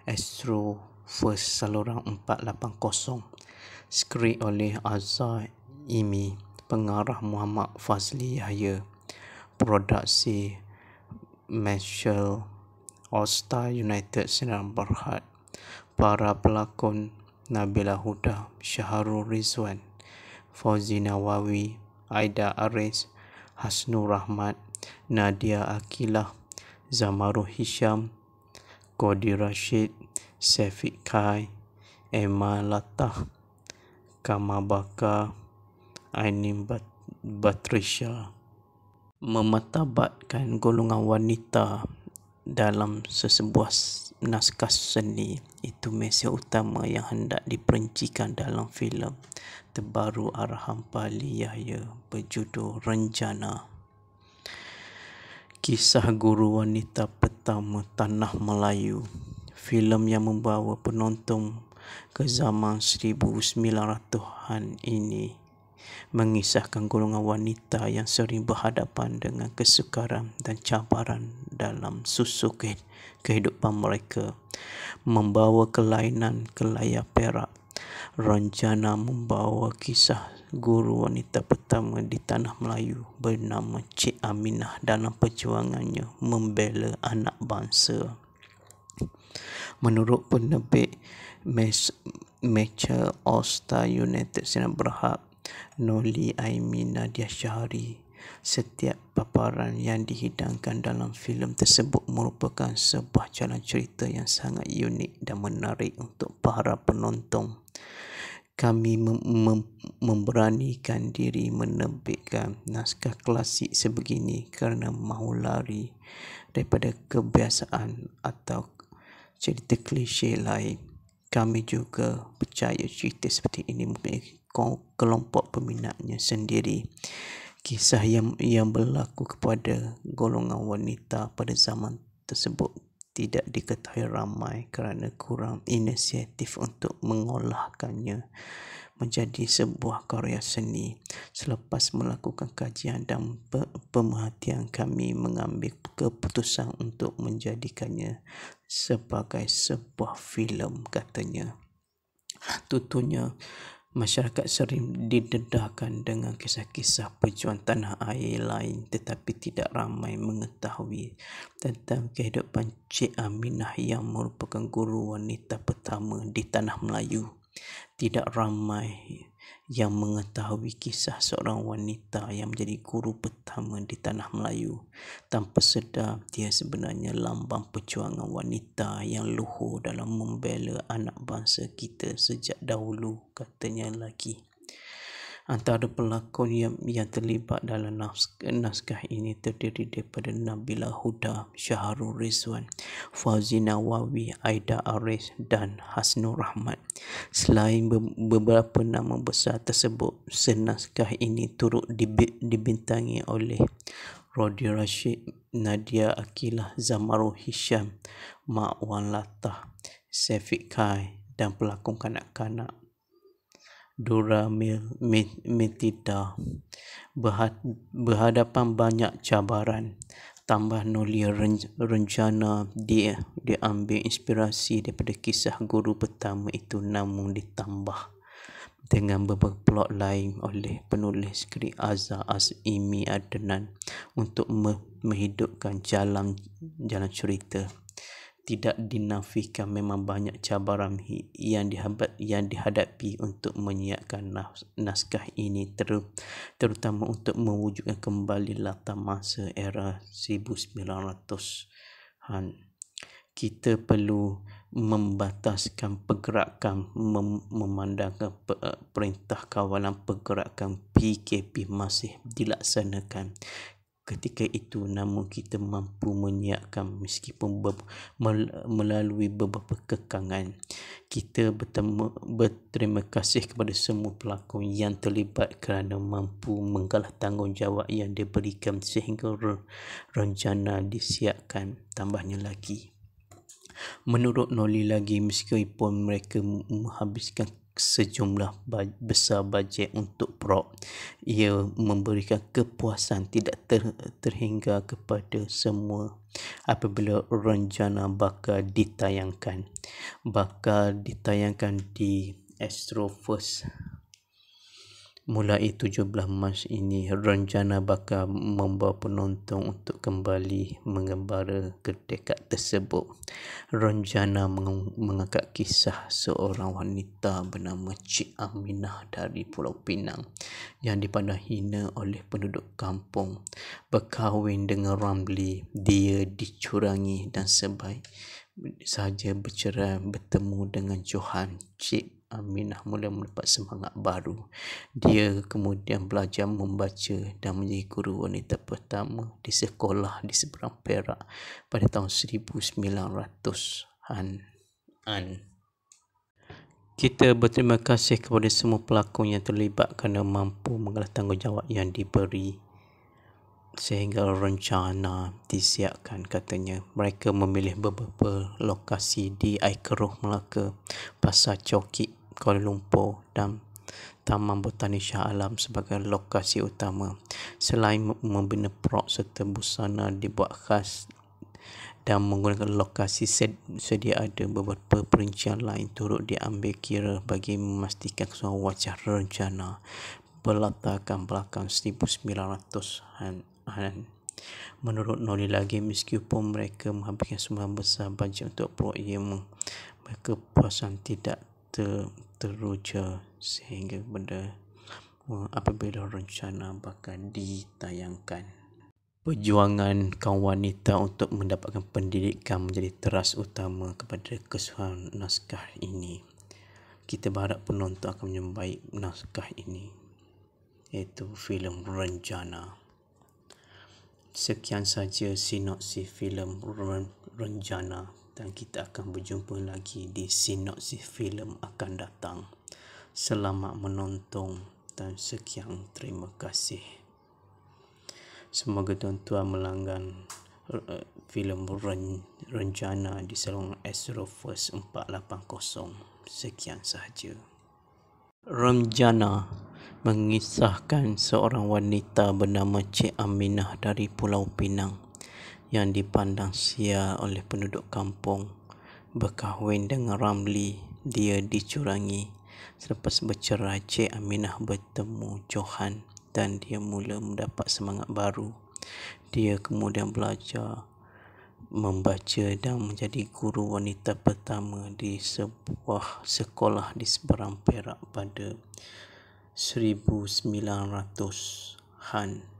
Astro First Saluran 480 skrip oleh Azhar Imi pengarah Muhammad Fazli Yahya produksi Marshall All-Star United Sinar Berhad para pelakon Nabila Huda Syaharul Rizwan Fauzi Nawawi Aida Aris, Hasnu Rahmat, Nadia Akilah, Zamarul Hisham, Kodi Rashid, Sefik Kai, Emma Latah, Kamabaka, Bakar, Ainim Batrisha. Mematabatkan golongan wanita dalam sesebuah naskah seni. Itu mesej utama yang hendak diperincikan dalam filem terbaru Arham Pali Yahya berjudul Renjana. Kisah guru wanita pertama tanah Melayu. Filem yang membawa penonton ke zaman 1900-an ini mengisahkan golongan wanita yang sering berhadapan dengan kesukaran dan cabaran dalam susu kehidupan kehidupan mereka membawa kelainan ke layar perak. Ranjana membawa kisah guru wanita pertama di tanah Melayu bernama Cik Aminah dalam perjuangannya membela anak bangsa. Menurut penerbit Mecha Osta United Sinan Berhad, Noli Aimina Diasyari Setiap paparan yang dihidangkan dalam filem tersebut merupakan sebuah jalan cerita yang sangat unik dan menarik untuk para penonton. Kami mem- mem- memberanikan diri menebikkan naskah klasik sebegini kerana mahu lari daripada kebiasaan atau cerita klise lain. Kami juga percaya cerita seperti ini mempunyai kelompok peminatnya sendiri kisah yang yang berlaku kepada golongan wanita pada zaman tersebut tidak diketahui ramai kerana kurang inisiatif untuk mengolahkannya menjadi sebuah karya seni. Selepas melakukan kajian dan pemerhatian kami mengambil keputusan untuk menjadikannya sebagai sebuah filem katanya. Tutunya Masyarakat sering didedahkan dengan kisah-kisah pejuang tanah air lain tetapi tidak ramai mengetahui tentang kehidupan Cik Aminah yang merupakan guru wanita pertama di tanah Melayu. Tidak ramai yang mengetahui kisah seorang wanita yang menjadi guru pertama di tanah Melayu. Tanpa sedar, dia sebenarnya lambang perjuangan wanita yang luhur dalam membela anak bangsa kita sejak dahulu, katanya lagi. Antara pelakon yang, yang terlibat dalam naskah, naskah ini terdiri daripada Nabila Huda, Syaharul Rizwan, Fazina Wawi, Aida Aris dan Hasnur Rahmat. Selain beberapa nama besar tersebut, senaskah ini turut dibintangi oleh Rodi Rashid, Nadia Akilah, Zamaru Hisham, Ma'wan Latah, Sefik Kai dan pelakon kanak-kanak duramitida berhadapan banyak cabaran tambah noli rencana dia dia ambil inspirasi daripada kisah guru pertama itu namun ditambah dengan beberapa plot lain oleh penulis skrip Azza Azimi Adnan untuk me- menghidupkan jalan jalan cerita tidak dinafikan memang banyak cabaran yang dihadap yang dihadapi untuk menyiapkan naskah ini ter, terutama untuk mewujudkan kembali latar masa era 1900-an kita perlu membataskan pergerakan mem- memandangkan pe- eh, perintah kawalan pergerakan PKP masih dilaksanakan ketika itu namun kita mampu menyiapkan meskipun ber- melalui beberapa kekangan kita bertemu, berterima kasih kepada semua pelakon yang terlibat kerana mampu menggalah tanggungjawab yang diberikan sehingga re- rencana disiapkan tambahnya lagi Menurut Noli lagi, meskipun mereka menghabiskan sejumlah besar bajet untuk prop. Ia memberikan kepuasan tidak ter- terhingga kepada semua apabila rencana bakal ditayangkan. Bakal ditayangkan di Astro First mulai 17 Mac ini rencana bakal membawa penonton untuk kembali mengembara ke dekat tersebut. Rencana meng- mengangkat kisah seorang wanita bernama Cik Aminah dari Pulau Pinang yang dipandang hina oleh penduduk kampung. Berkahwin dengan Ramli, dia dicurangi dan sebaik saja bercerai bertemu dengan Johan Cik Aminah mula mendapat semangat baru. Dia kemudian belajar membaca dan menjadi guru wanita pertama di sekolah di seberang Perak pada tahun 1900-an. An. Kita berterima kasih kepada semua pelakon yang terlibat kerana mampu mengalah tanggungjawab yang diberi sehingga rencana disiapkan katanya mereka memilih beberapa lokasi di Aikeroh Melaka Pasar Cokik Kuala Lumpur dan Taman Botani Shah Alam sebagai lokasi utama. Selain membina prok serta busana dibuat khas dan menggunakan lokasi sedia ada beberapa perincian lain turut diambil kira bagi memastikan kesemua wajah rencana berlatarkan belakang 1900-an. Menurut Noli lagi, meskipun mereka menghabiskan semua besar bajet untuk proyek ini, mereka puasan tidak ter, teruja sehingga benda eh, apabila rencana bakal ditayangkan. Perjuangan kaum wanita untuk mendapatkan pendidikan menjadi teras utama kepada keseluruhan naskah ini. Kita berharap penonton akan menyembai naskah ini iaitu filem Renjana. Sekian saja sinopsis filem Renjana dan kita akan berjumpa lagi di sinopsis filem akan datang. Selamat menonton dan sekian terima kasih. Semoga tuan-tuan melanggan eh, filem rencana di saluran Astro First 480. Sekian sahaja. Remjana mengisahkan seorang wanita bernama Cik Aminah dari Pulau Pinang yang dipandang sia oleh penduduk kampung berkahwin dengan Ramli dia dicurangi selepas bercerai Cik Aminah bertemu Johan dan dia mula mendapat semangat baru dia kemudian belajar membaca dan menjadi guru wanita pertama di sebuah sekolah di seberang Perak pada 1900 an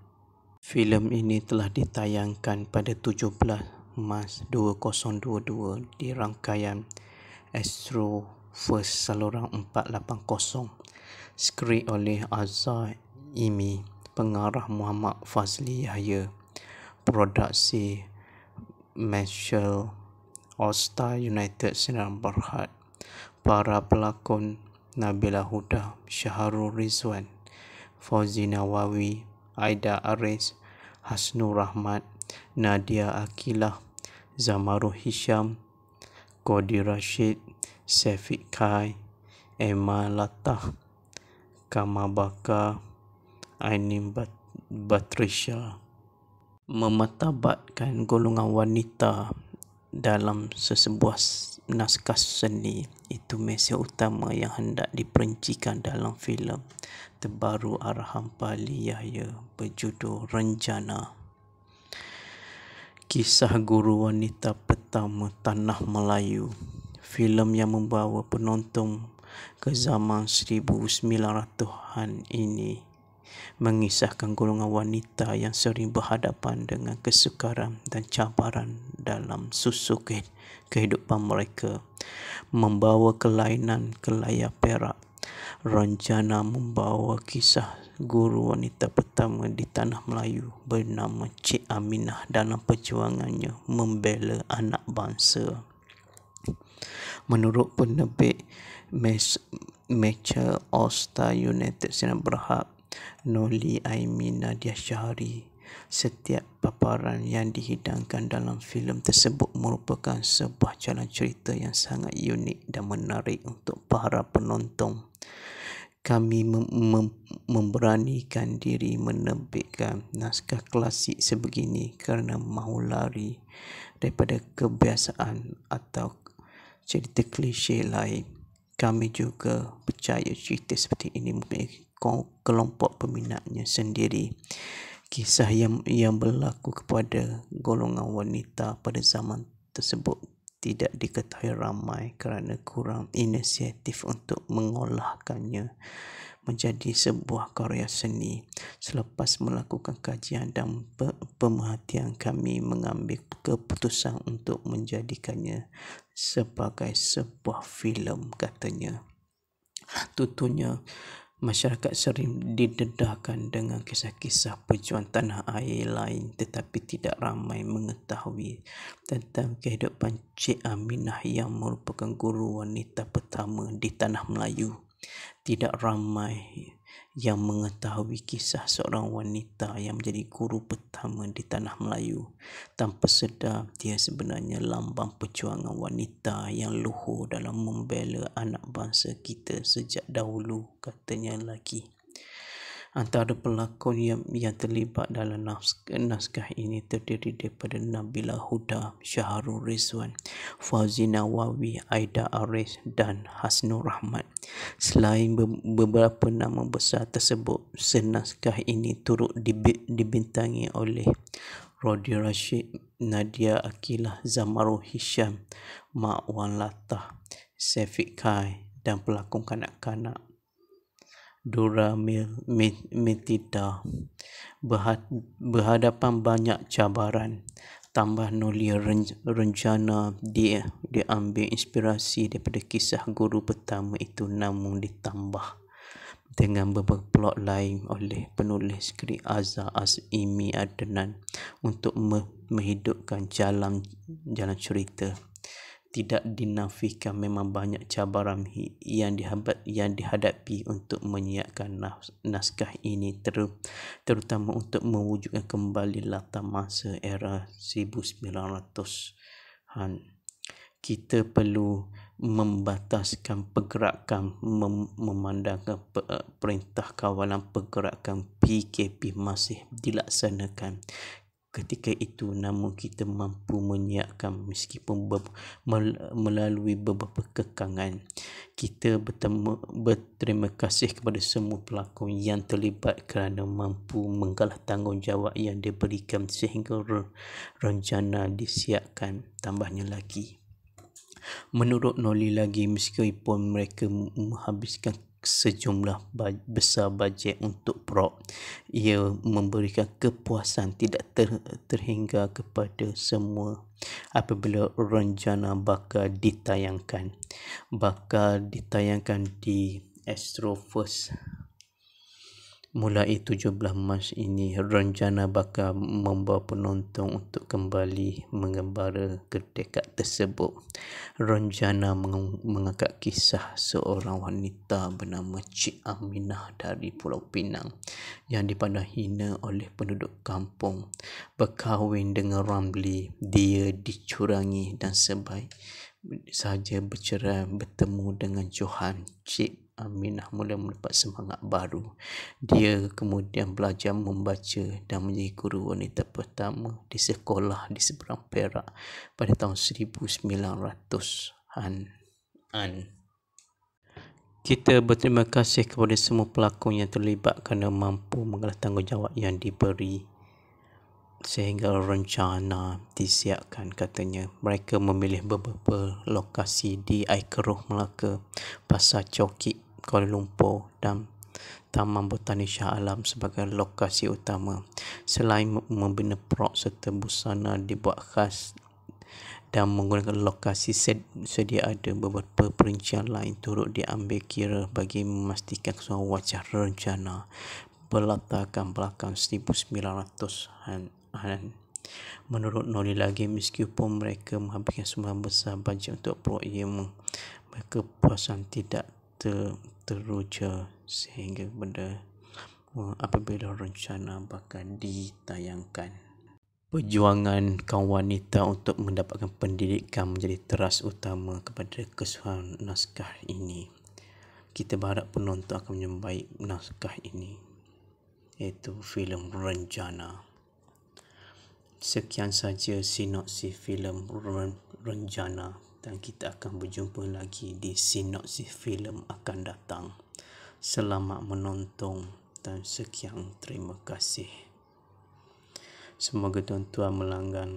Filem ini telah ditayangkan pada 17 Mac 2022 di rangkaian Astro First Saluran 480 skrip oleh Azhar Imi pengarah Muhammad Fazli Yahya produksi Marshall Osta United Sinar Berhad para pelakon Nabila Huda Syaharul Rizwan Fauzi Nawawi Aida Aris, Hasnu Rahmat, Nadia Akilah, Zamaru Hisham, Kodi Rashid, Sefik Kai, Emma Latah, Kamabaka, Ainim Bat Batrisha. Mematabatkan golongan wanita dalam sesebuah naskah seni itu mesej utama yang hendak diperincikan dalam filem terbaru Arham Pali Yahya berjudul Renjana. Kisah guru wanita pertama Tanah Melayu. Filem yang membawa penonton ke zaman 1900-an ini mengisahkan golongan wanita yang sering berhadapan dengan kesukaran dan cabaran dalam susu kehidupan mereka membawa kelainan ke perak Rancana membawa kisah guru wanita pertama di tanah Melayu bernama Cik Aminah dalam perjuangannya membela anak bangsa. Menurut penerbit Mature Osta United Sinar Berhad, Noli Aimina Diasyari Setiap paparan yang dihidangkan dalam filem tersebut merupakan sebuah jalan cerita yang sangat unik dan menarik untuk para penonton. Kami mem- mem- memberanikan diri menerbitkan naskah klasik sebegini kerana mahu lari daripada kebiasaan atau cerita klise lain. Kami juga percaya cerita seperti ini mempunyai kelompok peminatnya sendiri kisah yang yang berlaku kepada golongan wanita pada zaman tersebut tidak diketahui ramai kerana kurang inisiatif untuk mengolahkannya menjadi sebuah karya seni. Selepas melakukan kajian dan pemerhatian kami mengambil keputusan untuk menjadikannya sebagai sebuah filem katanya. Tutunya Masyarakat sering didedahkan dengan kisah-kisah perjuangan tanah air lain tetapi tidak ramai mengetahui tentang kehidupan Cik Aminah yang merupakan guru wanita pertama di tanah Melayu. Tidak ramai yang mengetahui kisah seorang wanita yang menjadi guru pertama di tanah Melayu. Tanpa sedar, dia sebenarnya lambang perjuangan wanita yang luhur dalam membela anak bangsa kita sejak dahulu, katanya lagi. Antara pelakon yang, yang terlibat dalam naskah, naskah ini terdiri daripada Nabila Huda, Syaharul Rizwan, Fazina Wawi, Aida Aris dan Hasnur Rahmat. Selain beberapa nama besar tersebut, senaskah ini turut dibintangi oleh Rodi Rashid, Nadia Akilah, Zamaru Hisham, Wan Latah, Sefik Kai dan pelakon kanak-kanak duramitida berhadapan banyak cabaran tambah nuli rencana dia diambil inspirasi daripada kisah guru pertama itu namun ditambah dengan beberapa plot lain oleh penulis skrip Azza Azimi Adnan untuk me- menghidupkan jalan jalan cerita tidak dinafikan memang banyak cabaran yang dihadap yang dihadapi untuk menyiapkan naskah ini ter, terutama untuk mewujudkan kembali latar masa era 1900-an kita perlu membataskan pergerakan mem- memandangkan pe- eh, perintah kawalan pergerakan PKP masih dilaksanakan ketika itu namun kita mampu menyiapkan meskipun ber- melalui beberapa kekangan kita bertemu, berterima kasih kepada semua pelakon yang terlibat kerana mampu menggalah tanggungjawab yang diberikan sehingga rencana disiapkan tambahnya lagi menurut Noli lagi meskipun mereka menghabiskan sejumlah besar bajet untuk prop. Ia memberikan kepuasan tidak ter- terhingga kepada semua apabila rencana bakal ditayangkan. Bakal ditayangkan di Astro First mulai 17 Mac ini rencana bakal membawa penonton untuk kembali mengembara ke dekat tersebut. Rencana meng- mengangkat kisah seorang wanita bernama Cik Aminah dari Pulau Pinang yang dipandang hina oleh penduduk kampung. Berkahwin dengan Ramli, dia dicurangi dan sebaik saja bercerai bertemu dengan Johan Cik Aminah mula mendapat semangat baru. Dia kemudian belajar membaca dan menjadi guru wanita pertama di sekolah di seberang Perak pada tahun 1900-an. An. Kita berterima kasih kepada semua pelakon yang terlibat kerana mampu mengalah tanggungjawab yang diberi sehingga rencana disiapkan katanya mereka memilih beberapa lokasi di Aikeroh Melaka Pasar Cokik Kuala Lumpur dan Taman Botani Shah Alam sebagai lokasi utama. Selain membina prok serta busana dibuat khas dan menggunakan lokasi sed- sedia ada beberapa perincian lain turut diambil kira bagi memastikan kesemua wajah rencana berlatarkan belakang 1900-an. Menurut Noli lagi, meskipun mereka menghabiskan sebuah besar bajet untuk proyek ia, mereka puasan tidak ter, teruja sehingga benda eh, apabila rencana bakal ditayangkan. Perjuangan kaum wanita untuk mendapatkan pendidikan menjadi teras utama kepada kesuhan naskah ini. Kita berharap penonton akan menyembai naskah ini iaitu filem Renjana. Sekian saja sinopsis filem Renjana dan kita akan berjumpa lagi di sinopsis filem akan datang. Selamat menonton dan sekian terima kasih. Semoga tuan-tuan melanggan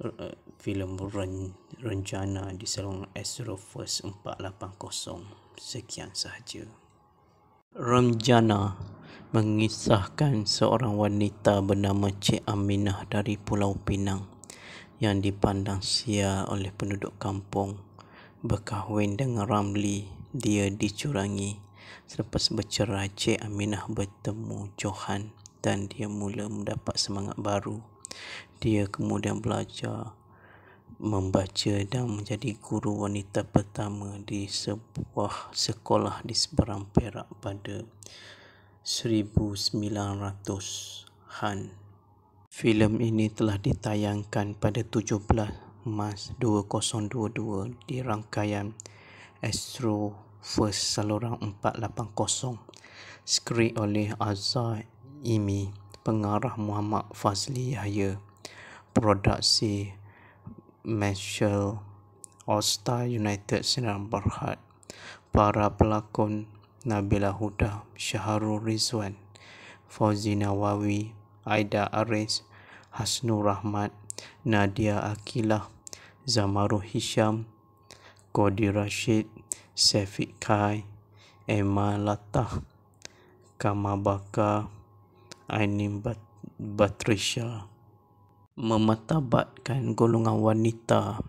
eh, filem rencana di saluran Astro First 480. Sekian sahaja. Ramjana mengisahkan seorang wanita bernama Cik Aminah dari Pulau Pinang yang dipandang sia oleh penduduk kampung berkahwin dengan Ramli dia dicurangi selepas bercerai Cik Aminah bertemu Johan dan dia mula mendapat semangat baru dia kemudian belajar membaca dan menjadi guru wanita pertama di sebuah sekolah di seberang Perak pada 1900 an Filem ini telah ditayangkan pada 17 Mac 2022 di rangkaian Astro First Saluran 480 skrip oleh Azhar Imi pengarah Muhammad Fazli Yahya produksi Marshall All-Star United Sinar Berhad para pelakon Nabila Huda Syaharul Rizwan Fauzi Nawawi Aida Aris Hasnur Rahmat, Nadia Akilah, Zamaru Hisham, Kodi Rashid, Sefik Kai, Emma Latah, Kamabaka, Ainim Bat Batrisha. Mematabatkan golongan wanita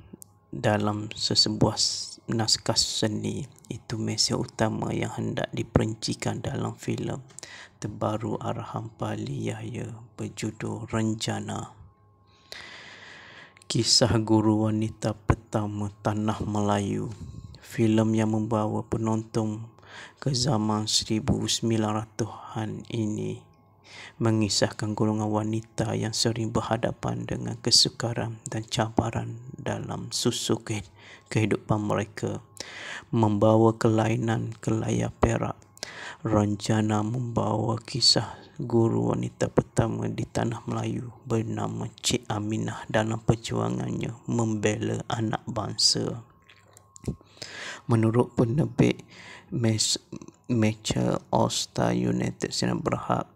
dalam sesebuah naskah seni itu mesej utama yang hendak diperincikan dalam filem terbaru Arham Pali Yahya berjudul Renjana. Kisah guru wanita pertama tanah Melayu. Filem yang membawa penonton ke zaman 1900-an ini mengisahkan golongan wanita yang sering berhadapan dengan kesukaran dan cabaran dalam susu kehidupan mereka membawa kelainan ke perak Ranjana membawa kisah guru wanita pertama di tanah Melayu bernama Cik Aminah dalam perjuangannya membela anak bangsa. Menurut penerbit Mes- Mecha Osta United Sinan Berhak,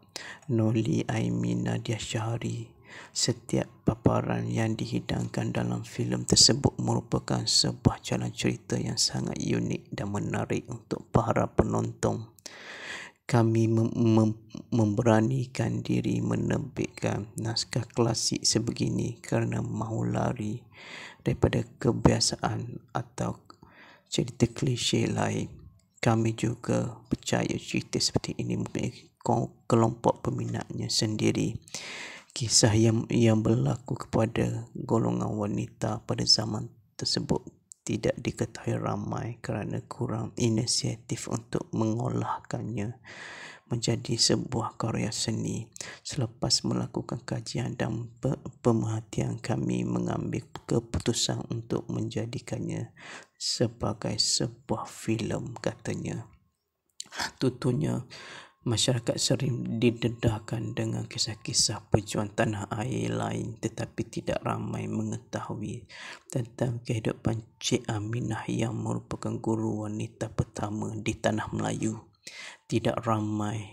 Noli Aimina Syahri. Setiap paparan yang dihidangkan dalam filem tersebut merupakan sebuah jalan cerita yang sangat unik dan menarik untuk para penonton. Kami mem- mem- memberanikan diri menebikkan naskah klasik sebegini kerana mahu lari daripada kebiasaan atau cerita klise lain. Kami juga percaya cerita seperti ini mempunyai kelompok peminatnya sendiri kisah yang yang berlaku kepada golongan wanita pada zaman tersebut tidak diketahui ramai kerana kurang inisiatif untuk mengolahkannya menjadi sebuah karya seni. Selepas melakukan kajian dan pemerhatian kami mengambil keputusan untuk menjadikannya sebagai sebuah filem katanya. Tutunya Masyarakat sering didedahkan dengan kisah-kisah perjuangan tanah air lain tetapi tidak ramai mengetahui tentang kehidupan Cik Aminah yang merupakan guru wanita pertama di tanah Melayu. Tidak ramai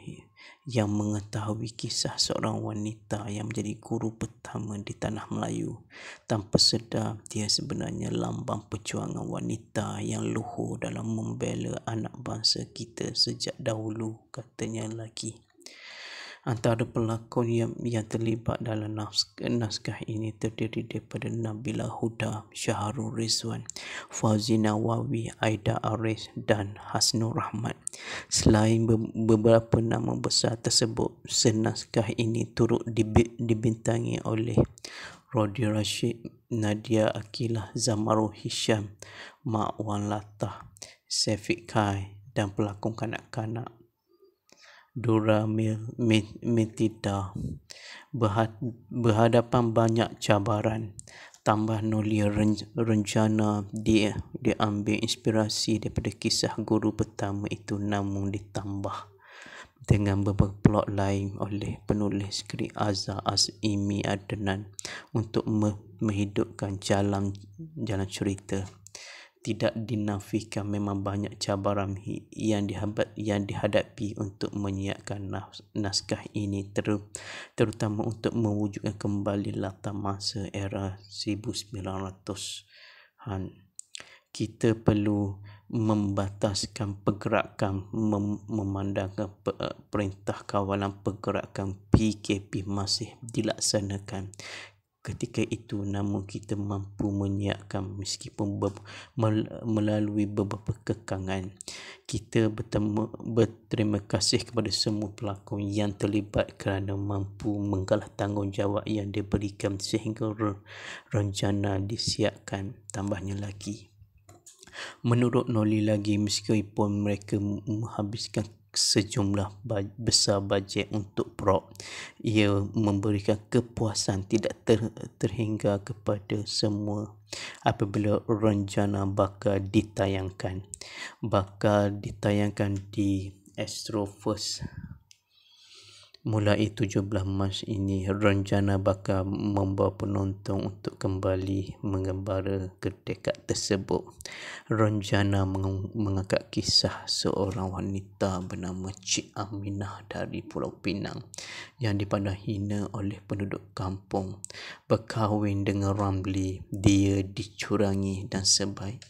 yang mengetahui kisah seorang wanita yang menjadi guru pertama di tanah Melayu. Tanpa sedar, dia sebenarnya lambang perjuangan wanita yang luhur dalam membela anak bangsa kita sejak dahulu, katanya lagi. Antara pelakon yang, yang terlibat dalam naskah, naskah ini terdiri daripada Nabila Huda, Syahrul Rizwan, Fazina Wawi, Aida Aris dan Hasnur Rahmat. Selain beberapa nama besar tersebut, senaskah ini turut dibintangi oleh Rodi Rashid, Nadia Akilah, Zamaru Hisham, Ma'wan Latah, Sefik Kai dan pelakon kanak-kanak Dura Metita berhadapan banyak cabaran tambah noli rencana dia dia ambil inspirasi daripada kisah guru pertama itu namun ditambah dengan beberapa plot lain oleh penulis skri Azza Azimi Adnan untuk menghidupkan jalan jalan cerita tidak dinafikan memang banyak cabaran yang dihadap yang dihadapi untuk menyiapkan naskah ini ter, terutama untuk mewujudkan kembali latar masa era 1900-an kita perlu membataskan pergerakan mem- memandangkan pe- eh, perintah kawalan pergerakan PKP masih dilaksanakan ketika itu namun kita mampu menyiapkan meskipun ber, melalui beberapa kekangan kita bertemu, berterima kasih kepada semua pelakon yang terlibat kerana mampu menggalah tanggungjawab yang diberikan sehingga rencana disiapkan tambahnya lagi Menurut Noli lagi, meskipun mereka menghabiskan sejumlah besar bajet untuk prop. Ia memberikan kepuasan tidak ter- terhingga kepada semua apabila rencana bakal ditayangkan. Bakal ditayangkan di Astro First mulai 17 Mac ini rencana bakal membawa penonton untuk kembali mengembara ke dekat tersebut. Rencana meng- mengangkat kisah seorang wanita bernama Cik Aminah dari Pulau Pinang yang dipandang hina oleh penduduk kampung. Berkahwin dengan Ramli, dia dicurangi dan sebaik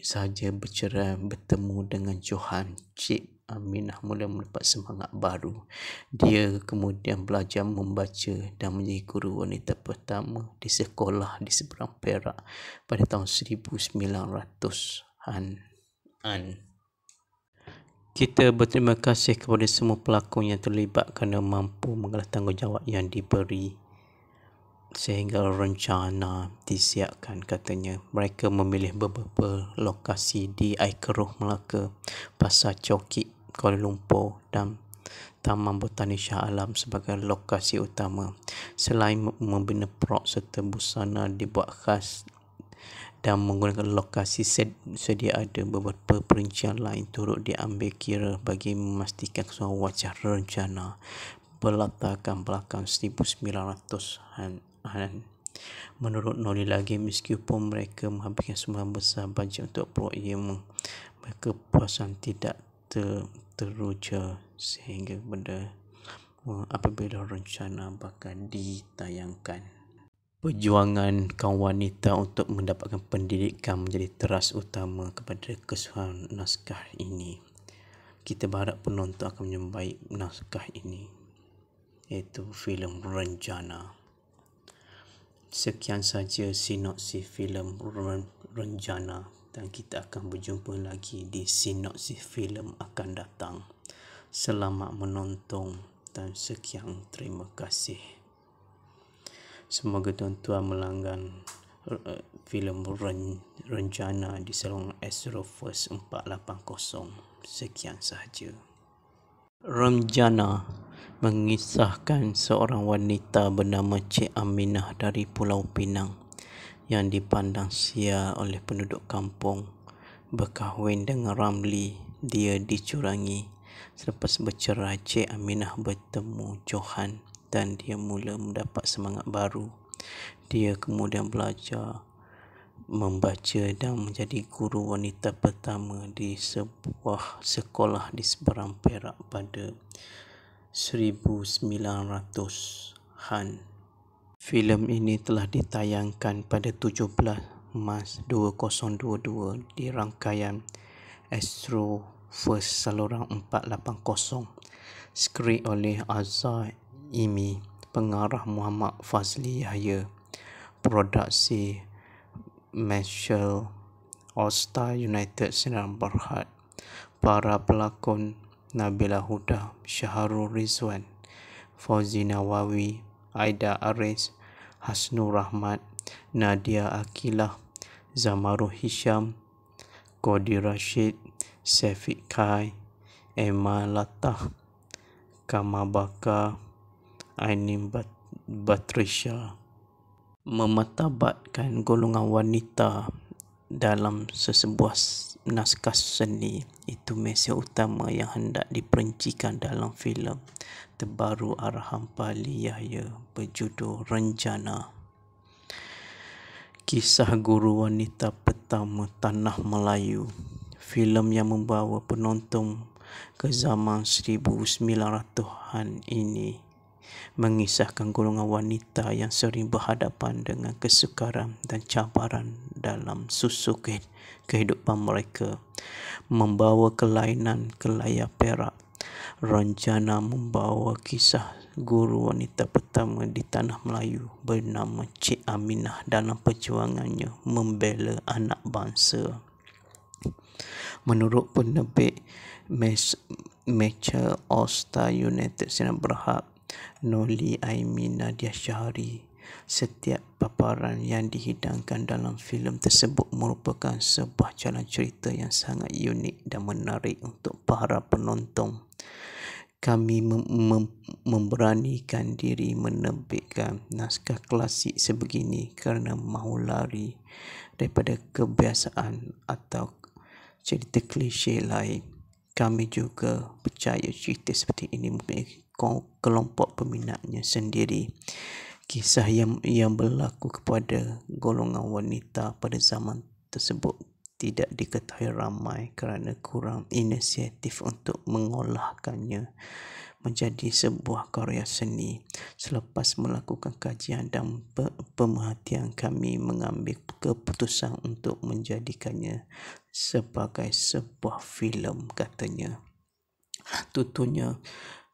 saja bercerai bertemu dengan Johan Cik Aminah mula mendapat semangat baru. Dia kemudian belajar membaca dan menjadi guru wanita pertama di sekolah di seberang Perak pada tahun 1900-an. An. Kita berterima kasih kepada semua pelakon yang terlibat kerana mampu mengalah tanggungjawab yang diberi sehingga rencana disiapkan katanya mereka memilih beberapa lokasi di Aikeroh Melaka Pasar Cokik Kuala Lumpur dan Taman Botani Shah Alam sebagai lokasi utama. Selain membina prok serta busana dibuat khas dan menggunakan lokasi sed- sedia ada beberapa perincian lain turut diambil kira bagi memastikan semua wajah rencana berlatarkan belakang 1900-an. Menurut Noli lagi, meskipun mereka menghabiskan semua besar bajet untuk proyek ini, mereka puasan tidak ter, teruja sehingga benda uh, apabila rencana bakal ditayangkan. Perjuangan kaum wanita untuk mendapatkan pendidikan menjadi teras utama kepada kesuhan naskah ini. Kita berharap penonton akan menyembaik naskah ini iaitu filem Renjana. Sekian saja sinopsis filem Renjana dan kita akan berjumpa lagi di sinopsis filem akan datang. Selamat menonton dan sekian terima kasih. Semoga tuan-tuan melanggan eh, filem rencana di salon Astro First 480. Sekian sahaja. Remjana mengisahkan seorang wanita bernama Cik Aminah dari Pulau Pinang yang dipandang sia oleh penduduk kampung berkahwin dengan Ramli dia dicurangi selepas bercerai Cik Aminah bertemu Johan dan dia mula mendapat semangat baru dia kemudian belajar membaca dan menjadi guru wanita pertama di sebuah sekolah di seberang Perak pada 1900 an Filem ini telah ditayangkan pada 17 Mac 2022 di rangkaian Astro First Saluran 480 skrip oleh Azhar Imi pengarah Muhammad Fazli Yahya produksi Marshall All-Star United Sinar Berhad para pelakon Nabila Huda Syaharul Rizwan Fauzi Nawawi Aida Aris, Hasnu Rahmat, Nadia Akilah, Zamaru Hisham, Kodi Rashid, Sefik Kai, Emma Latah, Kamabaka, Ainim Bat Batrisha. Mematabatkan golongan wanita dalam sesebuah naskah seni itu mesej utama yang hendak diperincikan dalam filem terbaru Arham Pali Yahya berjudul Renjana. Kisah guru wanita pertama tanah Melayu. Filem yang membawa penonton ke zaman 1900-an ini mengisahkan golongan wanita yang sering berhadapan dengan kesukaran dan cabaran dalam susu kehidupan mereka membawa kelainan ke layar perak Ranjana membawa kisah guru wanita pertama di tanah Melayu bernama Cik Aminah dalam perjuangannya membela anak bangsa menurut penerbit Mes- Mecha Osta United Sinar Berhak Noli Aimina Syahri Setiap paparan yang dihidangkan dalam filem tersebut merupakan sebuah jalan cerita yang sangat unik dan menarik untuk para penonton. Kami mem- mem- memberanikan diri menempikan naskah klasik sebegini kerana mahu lari daripada kebiasaan atau cerita klise lain. Kami juga percaya cerita seperti ini mempunyai kelompok peminatnya sendiri kisah yang yang berlaku kepada golongan wanita pada zaman tersebut tidak diketahui ramai kerana kurang inisiatif untuk mengolahkannya menjadi sebuah karya seni. Selepas melakukan kajian dan pemerhatian kami mengambil keputusan untuk menjadikannya sebagai sebuah filem katanya. Tutunya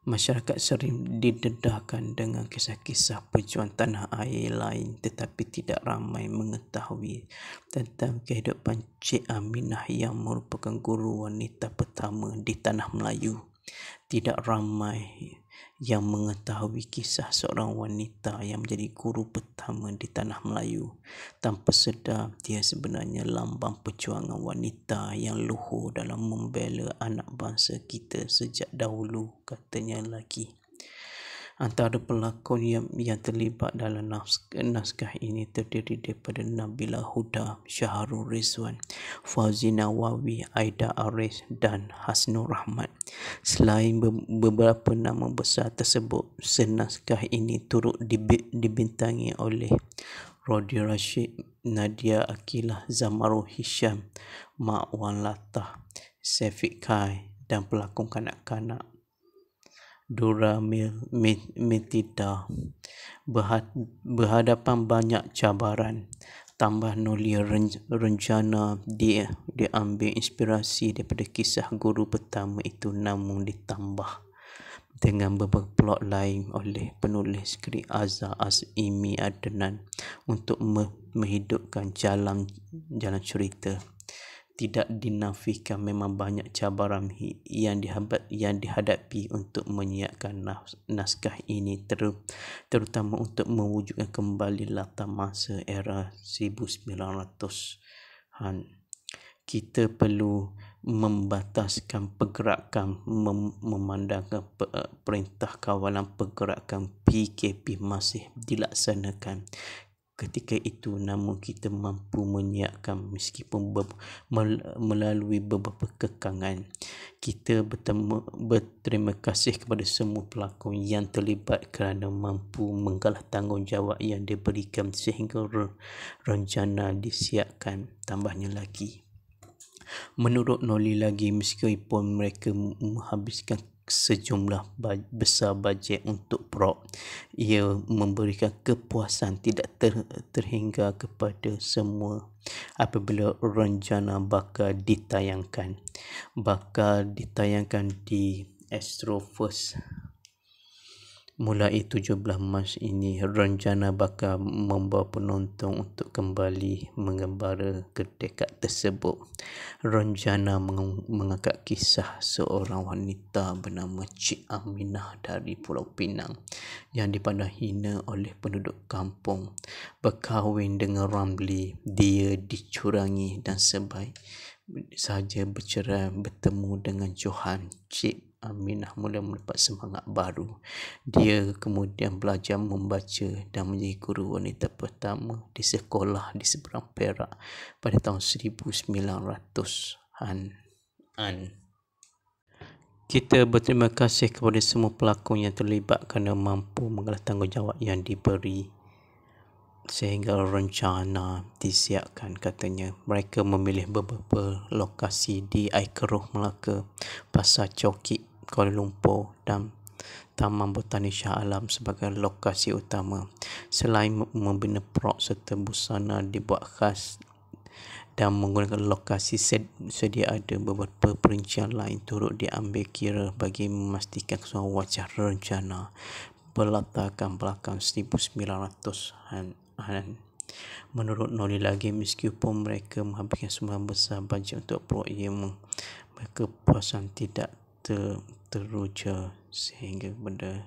Masyarakat sering didedahkan dengan kisah-kisah pejuang tanah air lain tetapi tidak ramai mengetahui tentang kehidupan Cik Aminah yang merupakan guru wanita pertama di tanah Melayu. Tidak ramai yang mengetahui kisah seorang wanita yang menjadi guru pertama di tanah Melayu. Tanpa sedar, dia sebenarnya lambang perjuangan wanita yang luhur dalam membela anak bangsa kita sejak dahulu, katanya lagi. Antara pelakon yang, yang terlibat dalam naskah, naskah ini terdiri daripada Nabila Huda, Syaharul Rizwan, Fazina Wawi, Aida Aris dan Hasnur Rahmat. Selain beberapa nama besar tersebut, senaskah ini turut dibintangi oleh Rodi Rashid, Nadia Akilah, Zamaru Hisham, Ma'wan Latah, Sefik Kai dan pelakon kanak-kanak duramitida berhadapan banyak cabaran tambah noli rencana dia dia ambil inspirasi daripada kisah guru pertama itu namun ditambah dengan beberapa plot lain oleh penulis skrip Azza Azimi Adnan untuk menghidupkan jalan jalan cerita tidak dinafikan memang banyak cabaran yang dihadap yang dihadapi untuk menyiapkan naskah ini ter, terutama untuk mewujudkan kembali latar masa era 1900-an kita perlu membataskan pergerakan mem- memandangkan pe- eh, perintah kawalan pergerakan PKP masih dilaksanakan ketika itu namun kita mampu meniakkan meskipun ber- melalui beberapa kekangan kita bertemu, berterima kasih kepada semua pelakon yang terlibat kerana mampu menggalah tanggungjawab yang diberikan sehingga re- rencana disiapkan tambahnya lagi Menurut Noli lagi, meskipun mereka menghabiskan sejumlah besar bajet untuk prop. Ia memberikan kepuasan tidak ter- terhingga kepada semua apabila rencana bakal ditayangkan. Bakal ditayangkan di Astro First mulai 17 Mac ini rencana bakal membawa penonton untuk kembali mengembara ke dekat tersebut. Rencana meng- mengangkat kisah seorang wanita bernama Cik Aminah dari Pulau Pinang yang dipandang hina oleh penduduk kampung. Berkahwin dengan Ramli, dia dicurangi dan sebaik saja bercerai bertemu dengan Johan Cik Aminah mula mendapat semangat baru. Dia kemudian belajar membaca dan menjadi guru wanita pertama di sekolah di seberang Perak pada tahun 1900-an. An. Kita berterima kasih kepada semua pelakon yang terlibat kerana mampu mengalah tanggungjawab yang diberi sehingga rencana disiapkan katanya mereka memilih beberapa lokasi di Aikeroh Melaka Pasar Cokik Kuala Lumpur dan Taman Botani Shah Alam sebagai lokasi utama. Selain membina prop serta busana dibuat khas dan menggunakan lokasi sed- sedia ada beberapa perincian lain turut diambil kira bagi memastikan semua wajah rencana berlatarkan belakang 1900-an. Menurut Noli lagi, meskipun mereka menghabiskan semua besar bajet untuk proyek mereka puasan tidak ter, teruja sehingga benda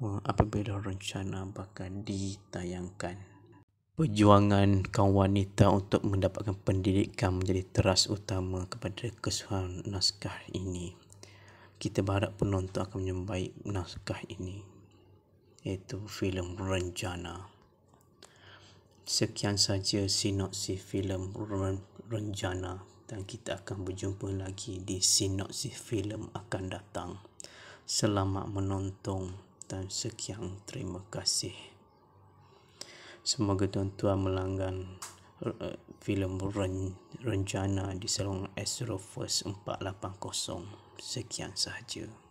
eh, apabila rencana bakal ditayangkan. Perjuangan kaum wanita untuk mendapatkan pendidikan menjadi teras utama kepada kesuhan naskah ini. Kita berharap penonton akan menyembai naskah ini. Iaitu filem Renjana. Sekian saja sinopsis filem Renjana dan kita akan berjumpa lagi di sinopsis filem akan datang. Selamat menonton dan sekian terima kasih. Semoga tuan-tuan melanggan eh, filem rencana di saluran Astro First 480. Sekian sahaja.